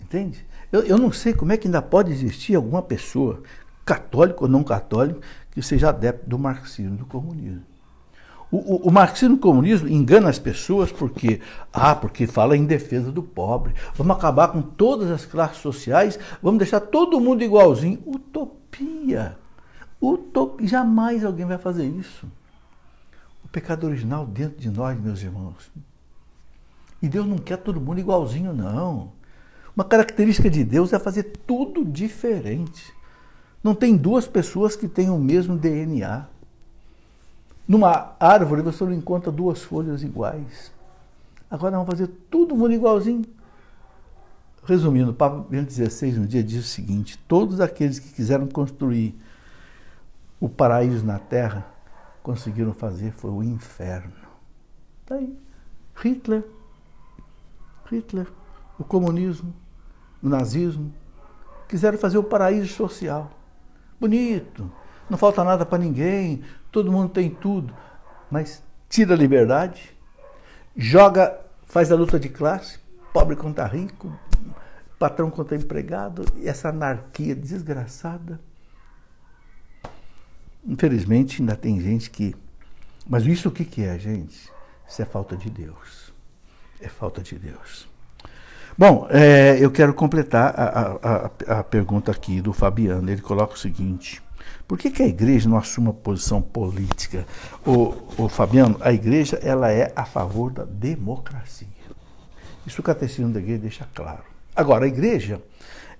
Entende? Eu, eu não sei como é que ainda pode existir alguma pessoa, católico ou não católico, que seja adepto do marxismo, do comunismo. O, o, o marxismo-comunismo engana as pessoas porque, ah, porque fala em defesa do pobre. Vamos acabar com todas as classes sociais, vamos deixar todo mundo igualzinho. Utopia. Utopia. Jamais alguém vai fazer isso. O pecado original dentro de nós, meus irmãos. E Deus não quer todo mundo igualzinho, não. Uma característica de Deus é fazer tudo diferente. Não tem duas pessoas que têm o mesmo DNA. Numa árvore você não encontra duas folhas iguais. Agora vamos fazer todo mundo igualzinho. Resumindo, o Papa Bento XVI um dia diz o seguinte: todos aqueles que quiseram construir o paraíso na terra conseguiram fazer foi o inferno. Está aí. Hitler, Hitler, o comunismo, o nazismo, quiseram fazer o paraíso social. Bonito, não falta nada para ninguém, todo mundo tem tudo, mas tira a liberdade, joga, faz a luta de classe, pobre contra rico, patrão contra empregado, e essa anarquia desgraçada. Infelizmente ainda tem gente que. Mas isso o que, é, gente? Isso é falta de Deus. É falta de Deus. Bom, é, eu quero completar a, a, a pergunta aqui do Fabiano. Ele coloca o seguinte: por que, que a igreja não assume uma posição política? O, Fabiano, a igreja ela é a favor da democracia. Isso o catecismo da igreja deixa claro. Agora, a igreja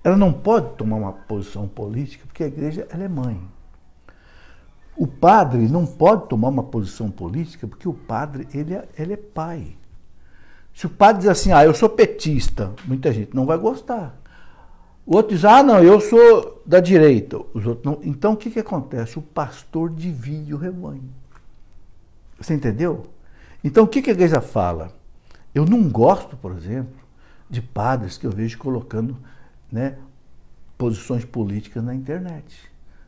ela não pode tomar uma posição política porque a igreja ela é mãe. O padre não pode tomar uma posição política porque o padre ele é, ele é pai. Se o padre diz assim, ah, eu sou petista, muita gente não vai gostar. O outro diz, ah, não, eu sou da direita. Os outros não. Então o que, que acontece? O pastor divide o rebanho. Você entendeu? Então o que, que a igreja fala? Eu não gosto, por exemplo, de padres que eu vejo colocando né, posições políticas na internet.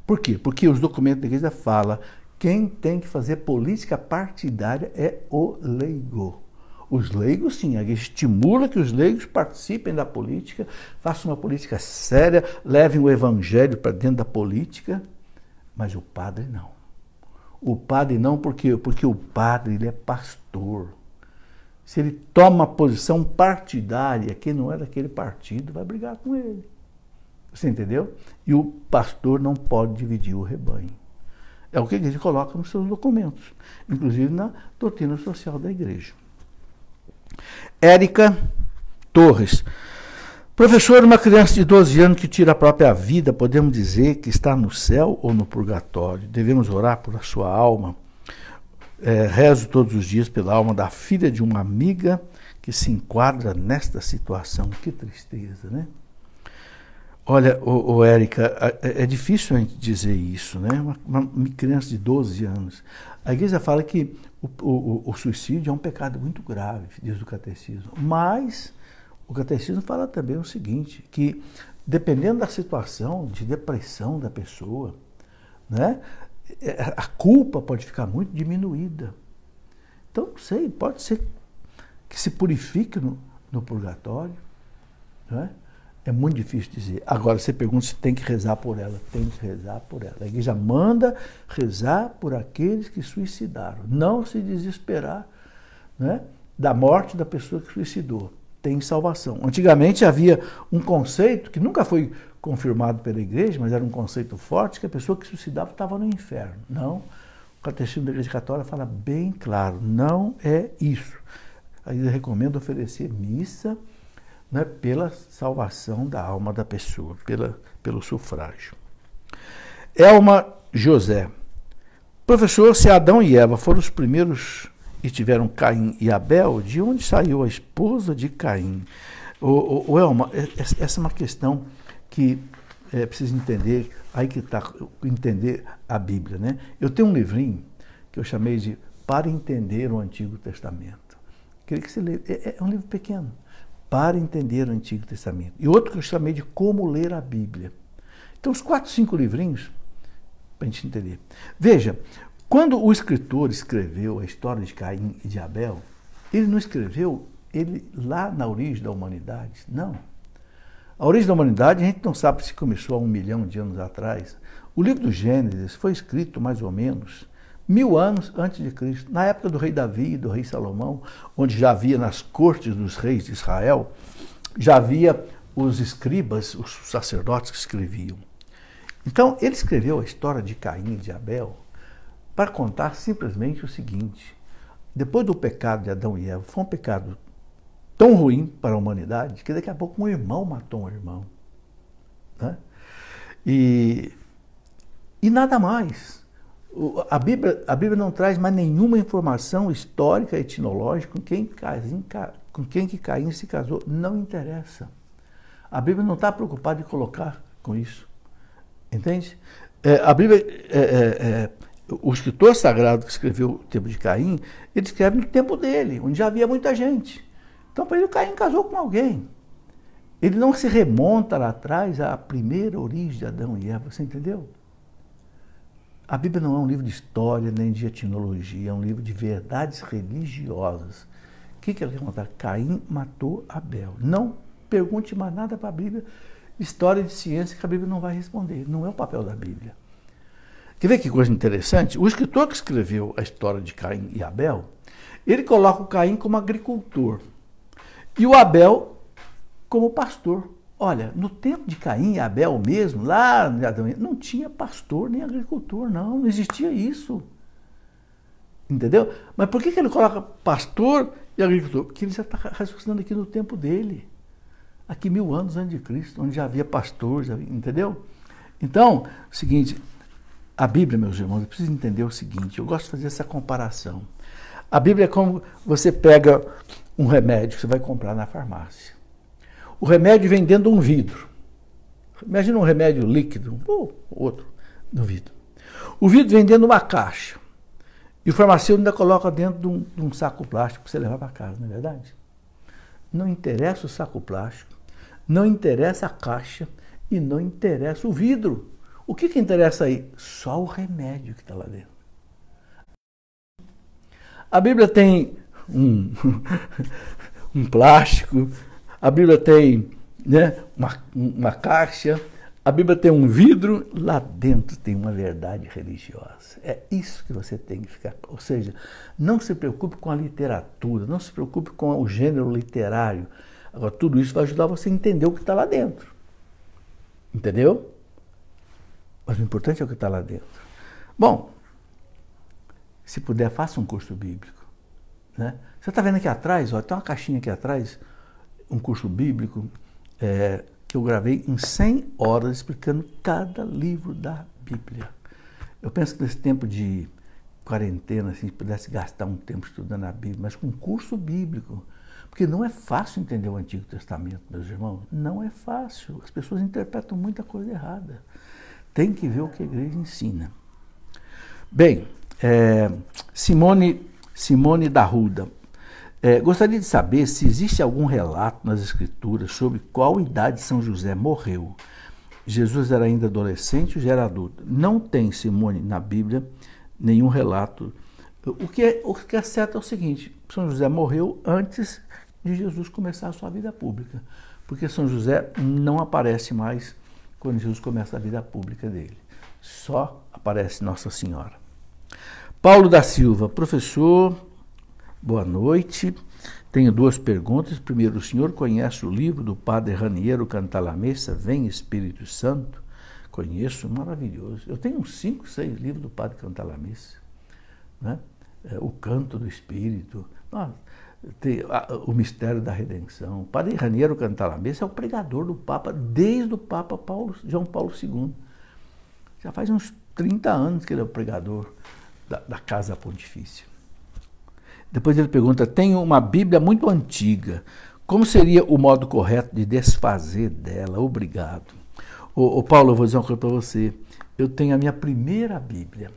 Por quê? Porque os documentos da igreja falam quem tem que fazer política partidária é o leigo. Os leigos, sim, estimula que os leigos participem da política, façam uma política séria, levem o evangelho para dentro da política, mas o padre não. O padre não, porque, porque o padre ele é pastor. Se ele toma posição partidária, quem não é daquele partido vai brigar com ele. Você entendeu? E o pastor não pode dividir o rebanho. É o que a igreja coloca nos seus documentos, inclusive na doutrina social da igreja. Érica Torres. Professor, uma criança de 12 anos que tira a própria vida, podemos dizer que está no céu ou no purgatório? Devemos orar por sua alma. É, rezo todos os dias pela alma da filha de uma amiga que se enquadra nesta situação. Que tristeza, né? Olha, ô, ô Érica, é, é, difícil a gente dizer isso, né? Uma, uma criança de 12 anos. A igreja fala que o, o, o, suicídio é um pecado muito grave, diz o catecismo. Mas o catecismo fala também o seguinte, que dependendo da situação de depressão da pessoa, né, é, a culpa pode ficar muito diminuída. Então, não sei, pode ser que se purifique no, no purgatório, não é? É muito difícil dizer. Agora você pergunta se tem que rezar por ela. Tem que rezar por ela. A igreja manda rezar por aqueles que suicidaram. Não se desesperar né, da morte da pessoa que suicidou. Tem salvação. Antigamente havia um conceito que nunca foi confirmado pela igreja, mas era um conceito forte, que a pessoa que suicidava estava no inferno. Não. O Catecismo da Igreja Católica fala bem claro, não é isso. Aí eu recomendo oferecer missa né, pela salvação da alma da pessoa, pela, pelo sufrágio. Elma José. Professor, se Adão e Eva foram os primeiros e tiveram Caim e Abel, de onde saiu a esposa de Caim? O, o Elma, é, é, essa é uma questão que é preciso entender, aí que está, entender a Bíblia, né? Eu tenho um livrinho que eu chamei de Para Entender o Antigo Testamento. Queria que você leia, é, é um livro pequeno, para entender o Antigo Testamento. E outro que eu chamei de Como Ler a Bíblia. Então, os quatro, cinco livrinhos, para a gente entender. Veja, quando o escritor escreveu a história de Caim e de Abel, ele não escreveu ele lá na origem da humanidade, não. A origem da humanidade a gente não sabe se começou há um milhão de anos atrás. O livro do Gênesis foi escrito mais ou menos mil anos antes de Cristo, na época do rei Davi e do rei Salomão, onde já havia nas cortes dos reis de Israel, já havia os escribas, os sacerdotes que escreviam. Então, ele escreveu a história de Caim e de Abel para contar simplesmente o seguinte: depois do pecado de Adão e Eva, foi um pecado tão ruim para a humanidade que daqui a pouco um irmão matou um irmão. Né? E, e nada mais. A Bíblia, a Bíblia não traz mais nenhuma informação histórica, etnológica, com quem, Caim, com quem que Caim se casou. Não interessa. A Bíblia não está preocupada em colocar com isso. Entende? É, a Bíblia, é, é, é o escritor sagrado que escreveu o tempo de Caim, ele escreve no tempo dele, onde já havia muita gente. Então, para ele, Caim casou com alguém. Ele não se remonta lá atrás à primeira origem de Adão e Eva, você entendeu? A Bíblia não é um livro de história nem de etnologia, é um livro de verdades religiosas. O que, que ela quer contar? Caim matou Abel. Não pergunte mais nada para a Bíblia, história de ciência que a Bíblia não vai responder. Não é o papel da Bíblia. Quer ver que coisa interessante? O escritor que escreveu a história de Caim e Abel, ele coloca o Caim como agricultor e o Abel como pastor. Olha, no tempo de Caim e Abel mesmo, lá não tinha pastor nem agricultor, não, não existia isso. Entendeu? Mas por que, que ele coloca pastor e agricultor? Porque ele já está raciocinando aqui no tempo dele. Aqui mil anos antes de Cristo, onde já havia pastor, já entendeu? Então, seguinte, a Bíblia, meus irmãos, eu preciso entender o seguinte, eu gosto de fazer essa comparação. A Bíblia é como você pega um remédio que você vai comprar na farmácia. O remédio vem dentro de um vidro. Imagina um remédio líquido, ou outro, no vidro. O vidro vem dentro de uma caixa. E o farmacêutico ainda coloca dentro de um, de um saco plástico para você levar para casa, não é verdade? Não interessa o saco plástico, não interessa a caixa e não interessa o vidro. O que, que interessa aí? Só o remédio que está lá dentro. A Bíblia tem um, um plástico, a Bíblia tem né, uma, uma caixa, a Bíblia tem um vidro, lá dentro tem uma verdade religiosa. É isso que você tem que ficar. Ou seja, não se preocupe com a literatura, não se preocupe com o gênero literário. Agora, tudo isso vai ajudar você a entender o que está lá dentro. Entendeu? Mas o importante é o que está lá dentro. Bom, se puder, faça um curso bíblico. Né? Você está vendo aqui atrás, ó, tem uma caixinha aqui atrás um curso bíblico é, que eu gravei em 100 horas explicando cada livro da Bíblia. Eu penso que nesse tempo de quarentena, assim, se pudesse gastar um tempo estudando a Bíblia, mas com um curso bíblico, porque não é fácil entender o Antigo Testamento, meus irmãos. Não é fácil. As pessoas interpretam muita coisa errada. Tem que ver o que a igreja ensina. Bem, é, Simone, Simone da Ruda. É, gostaria de saber se existe algum relato nas Escrituras sobre qual idade São José morreu. Jesus era ainda adolescente ou já era adulto? Não tem, Simone, na Bíblia nenhum relato. O que, é, o que é certo é o seguinte: São José morreu antes de Jesus começar a sua vida pública, porque São José não aparece mais quando Jesus começa a vida pública dele. Só aparece Nossa Senhora. Paulo da Silva, professor, Boa noite. Tenho duas perguntas. Primeiro, o senhor conhece o livro do padre Raniero Cantalamessa, Vem Espírito Santo? Conheço, maravilhoso. Eu tenho uns cinco, seis livros do padre Cantalamessa. Né? É, o Canto do Espírito, o Mistério da Redenção. O padre Raniero Cantalamessa é o pregador do Papa desde o Papa Paulo, João Paulo II. Já faz uns 30 anos que ele é o pregador da, da Casa Pontifícia. Depois ele pergunta: tenho uma Bíblia muito antiga. Como seria o modo correto de desfazer dela? Obrigado. Ô, Paulo, eu vou dizer uma coisa para você. Eu tenho a minha primeira Bíblia.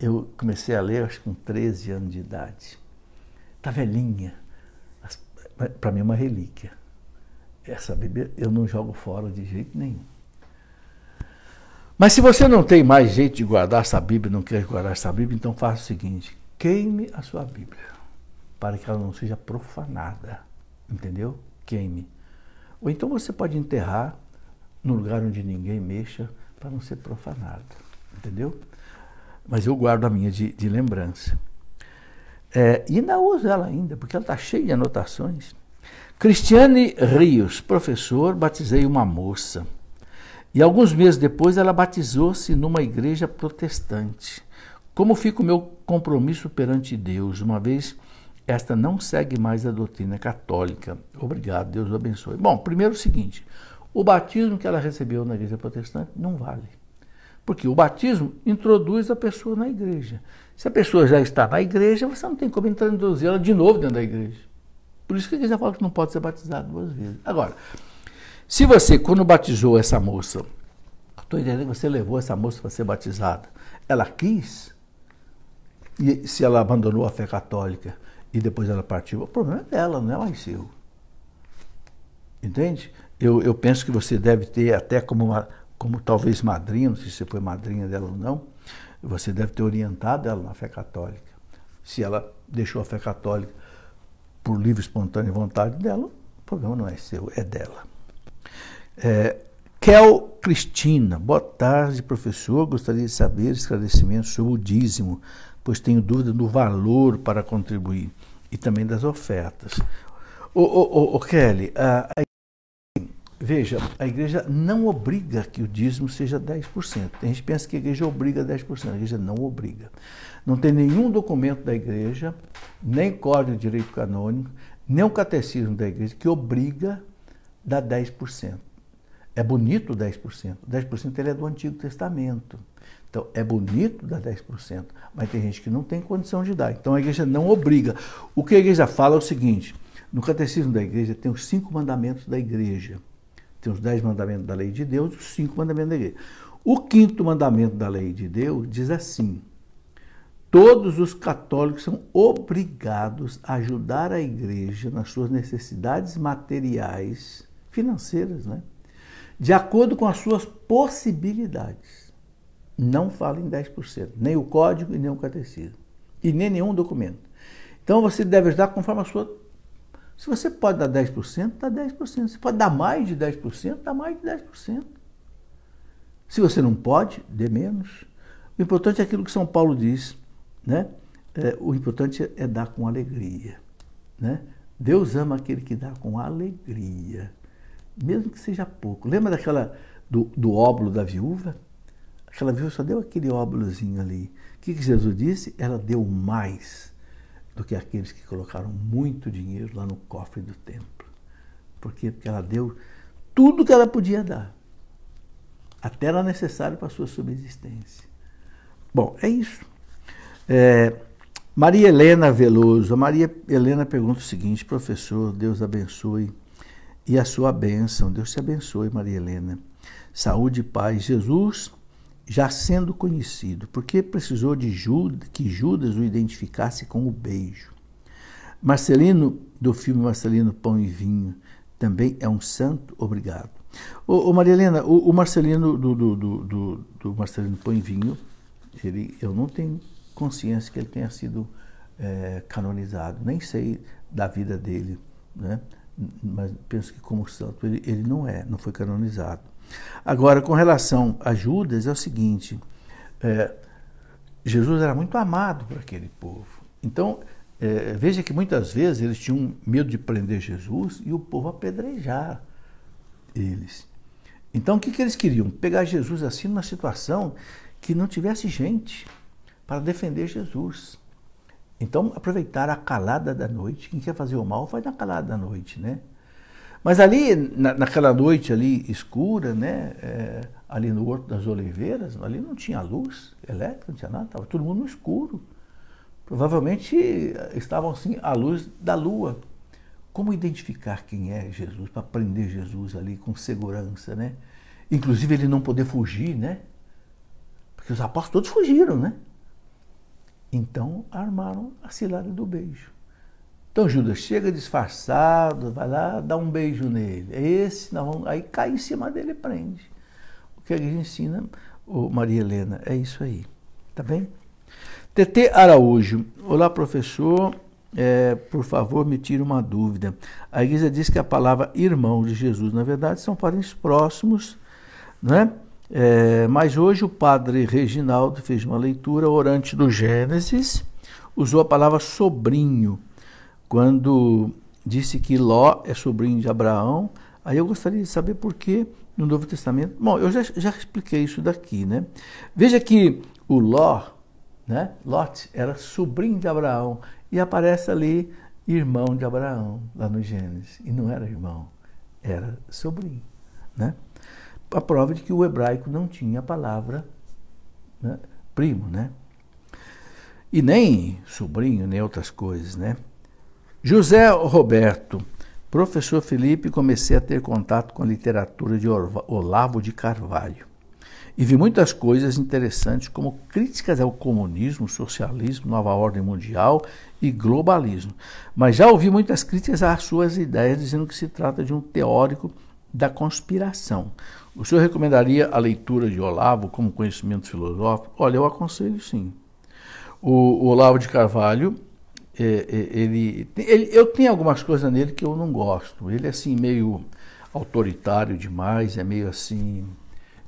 Eu comecei a ler, acho que com 13 anos de idade. Está velhinha. Para mim é uma relíquia. Essa Bíblia eu não jogo fora de jeito nenhum. Mas se você não tem mais jeito de guardar essa Bíblia, não quer guardar essa Bíblia, então faça o seguinte: queime a sua Bíblia, para que ela não seja profanada. Entendeu? Queime. Ou então você pode enterrar no lugar onde ninguém mexa, para não ser profanada. Entendeu? Mas eu guardo a minha de, de lembrança. É, e ainda uso ela ainda, porque ela está cheia de anotações. Cristiane Rios, professor, batizei uma moça. E alguns meses depois ela batizou-se numa igreja protestante. Como fica o meu compromisso perante Deus, uma vez esta não segue mais a doutrina católica? Obrigado, Deus o abençoe. Bom, primeiro o seguinte: o batismo que ela recebeu na igreja protestante não vale. Porque o batismo introduz a pessoa na igreja. Se a pessoa já está na igreja, você não tem como introduzir ela de novo dentro da igreja. Por isso que a igreja fala que não pode ser batizado duas vezes. Agora, se você, quando batizou essa moça, estou entendendo que você levou essa moça para ser batizada, ela quis, e se ela abandonou a fé católica e depois ela partiu, o problema é dela, não é mais seu. Entende? Eu, eu penso que você deve ter até como, uma, como talvez madrinha, não sei se você foi madrinha dela ou não, você deve ter orientado ela na fé católica. Se ela deixou a fé católica por livre, espontânea vontade dela, o problema não é seu, é dela. É, Raquel Cristina, boa tarde, professor. Gostaria de saber esclarecimentos sobre o dízimo, pois tenho dúvida do valor para contribuir e também das ofertas. O Kelly, a, a Veja, a igreja não obriga que o dízimo seja 10%. A gente pensa que a igreja obriga 10%. A igreja não obriga. Não tem nenhum documento da igreja, nem código de direito canônico, nem o catecismo da igreja que obriga a dar 10%. É bonito 10%. 10% ele é do Antigo Testamento. Então, é bonito dar 10%, mas tem gente que não tem condição de dar. Então, a igreja não obriga. O que a igreja fala é o seguinte: no catecismo da igreja tem os cinco mandamentos da igreja. Tem os dez mandamentos da lei de Deus e os cinco mandamentos da igreja. O quinto mandamento da lei de Deus diz assim: todos os católicos são obrigados a ajudar a igreja nas suas necessidades materiais, financeiras, né? de acordo com as suas possibilidades. Não fala em 10%, nem o código e nem o catecismo, e nem nenhum documento. Então você deve ajudar conforme a sua. Se você pode dar 10%, dá 10%. Se pode dar mais de 10%, dá mais de 10%. Se você não pode, dê menos. O importante é aquilo que São Paulo diz, né? É, o importante é dar com alegria, né? Deus ama aquele que dá com alegria mesmo que seja pouco. Lembra daquela do, do óbolo da viúva? Aquela viúva só deu aquele óbolozinho ali. O que, que Jesus disse? Ela deu mais do que aqueles que colocaram muito dinheiro lá no cofre do templo. Por quê? Porque ela deu tudo que ela podia dar, até era necessário para a sua subsistência. Bom, é isso. É, Maria Helena Veloso. Maria Helena pergunta o seguinte, professor, Deus abençoe e a sua bênção. Deus te abençoe, Maria Helena. Saúde e paz. Jesus, já sendo conhecido, porque precisou de Judas, que Judas o identificasse com o beijo. Marcelino, do filme Marcelino Pão e Vinho, também é um santo obrigado. o ô Maria Helena, o, o Marcelino do, do, do, do, Marcelino Pão e Vinho, ele, eu não tenho consciência que ele tenha sido é, canonizado, nem sei da vida dele, né? mas penso que como santo ele, ele não é, não foi canonizado. Agora, com relação a Judas, é o seguinte: é, Jesus era muito amado por aquele povo. Então, é, veja que muitas vezes eles tinham medo de prender Jesus e o povo apedrejar eles. Então, o que, que eles queriam? Pegar Jesus assim numa situação que não tivesse gente para defender Jesus. Então, aproveitar a calada da noite. Quem quer fazer o mal, faz na calada da noite, né? Mas ali, na, naquela noite ali escura, né? É, ali no Horto das Oliveiras, ali não tinha luz elétrica, não tinha nada, estava todo mundo no escuro. Provavelmente eh, estavam assim à luz da lua. Como identificar quem é Jesus, para prender Jesus ali com segurança, né? Inclusive ele não poder fugir, né? Porque os apóstolos todos fugiram, né? Então armaram a cilada do beijo. Então Judas chega disfarçado, vai lá, dá um beijo nele. É esse, aí cai em cima dele e prende. O que a igreja ensina, o Maria Helena, é isso aí. Tá bem? TT Araújo. Olá, professor. É, por favor, me tire uma dúvida. A igreja diz que a palavra irmão de Jesus, na verdade, são parentes próximos, não é? É, mas hoje o padre Reginaldo fez uma leitura orante do Gênesis, usou a palavra sobrinho, quando disse que Ló é sobrinho de Abraão. Aí eu gostaria de saber por que no Novo Testamento. Bom, eu já, já expliquei isso daqui, né? Veja que o Ló, né? Lot era sobrinho de Abraão e aparece ali irmão de Abraão lá no Gênesis e não era irmão, era sobrinho, né? a prova de que o hebraico não tinha a palavra né, primo, né? E nem sobrinho, nem outras coisas, né? José Roberto, professor Felipe, comecei a ter contato com a literatura de Olavo de Carvalho. E vi muitas coisas interessantes, como críticas ao comunismo, socialismo, nova ordem mundial e globalismo. Mas já ouvi muitas críticas às suas ideias, dizendo que se trata de um teórico da conspiração, o senhor recomendaria a leitura de Olavo como conhecimento filosófico? Olha, eu aconselho sim. O, o Olavo de Carvalho, é, é, ele, ele, eu tenho algumas coisas nele que eu não gosto. Ele é assim meio autoritário demais, é meio assim,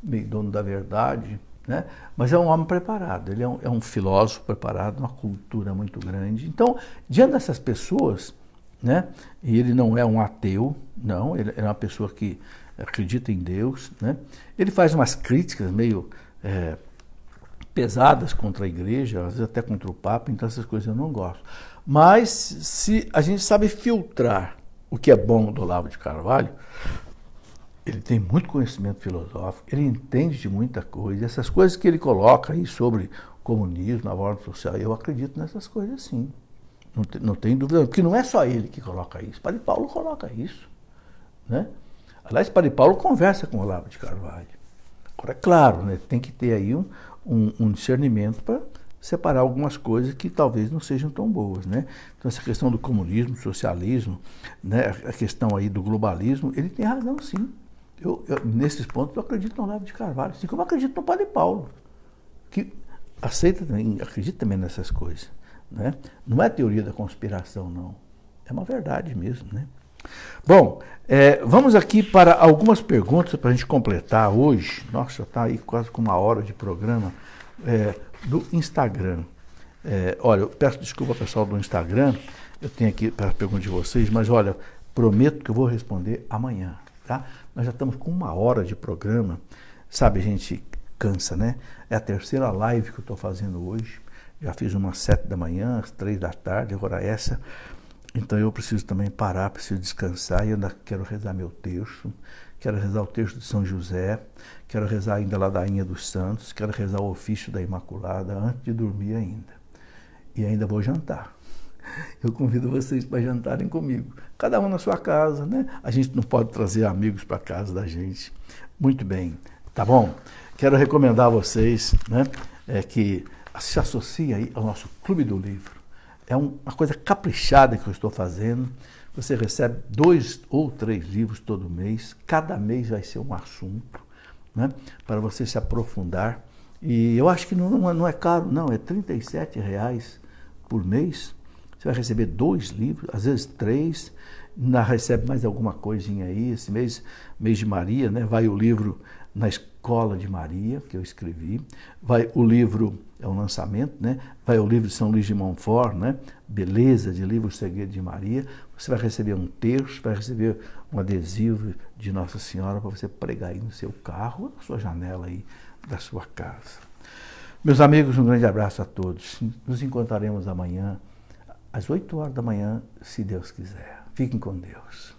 meio dono da verdade, né? Mas é um homem preparado, ele é um, é um filósofo preparado, uma cultura muito grande. Então, diante dessas pessoas, né? E ele não é um ateu, não, ele é uma pessoa que acredita em Deus. Né? Ele faz umas críticas meio é, pesadas contra a igreja, às vezes até contra o Papa, então essas coisas eu não gosto. Mas se a gente sabe filtrar o que é bom do Olavo de Carvalho, ele tem muito conhecimento filosófico, ele entende de muita coisa, essas coisas que ele coloca aí sobre comunismo, a ordem social, eu acredito nessas coisas sim. Não tem, não tem dúvida, porque não é só ele que coloca isso. Padre Paulo coloca isso. Né? Aliás, Padre Paulo conversa com Olavo de Carvalho. Agora, é claro, né, tem que ter aí um, um, um discernimento para separar algumas coisas que talvez não sejam tão boas, né? Então essa questão do comunismo, socialismo, né, a questão aí do globalismo, ele tem razão sim. Eu, eu nesses pontos eu acredito no Olavo de Carvalho, assim como acredito no Padre Paulo, que aceita também, acredita também nessas coisas, né? Não é teoria da conspiração não, é uma verdade mesmo, né? Bom, é, vamos aqui para algumas perguntas para a gente completar hoje. Nossa, está aí quase com uma hora de programa é, do Instagram. É, olha, eu peço desculpa pessoal do Instagram, eu tenho aqui para pergunta de vocês, mas olha, prometo que eu vou responder amanhã, tá? Nós já estamos com uma hora de programa, sabe, a gente cansa, né? É a terceira live que eu estou fazendo hoje, já fiz uma sete da manhã, às três da tarde, agora essa. Então eu preciso também parar, preciso descansar. E ainda quero rezar meu texto, quero rezar o texto de São José, quero rezar ainda a ladainha dos santos, quero rezar o ofício da Imaculada antes de dormir ainda. E ainda vou jantar. Eu convido vocês para jantarem comigo, cada um na sua casa, né? A gente não pode trazer amigos para casa da gente. Muito bem, tá bom? Quero recomendar a vocês, né, é, que se associem aí ao nosso Clube do Livro. É uma coisa caprichada que eu estou fazendo. Você recebe dois ou três livros todo mês, cada mês vai ser um assunto, né? para você se aprofundar. E eu acho que não, não é, é caro, não, é R$ 37,00 por mês. Você vai receber dois livros, às vezes três, ainda recebe mais alguma coisinha aí. Esse mês, mês de Maria, né? vai o livro Na Escola de Maria, que eu escrevi, vai o livro é um lançamento, né? Vai o livro de São Luís de Montfort, né? Beleza de livro O Segredo de Maria. Você vai receber um texto, vai receber um adesivo de Nossa Senhora para você pregar aí no seu carro, na sua janela aí da sua casa. Meus amigos, um grande abraço a todos. Nos encontraremos amanhã às 8 horas da manhã, se Deus quiser. Fiquem com Deus.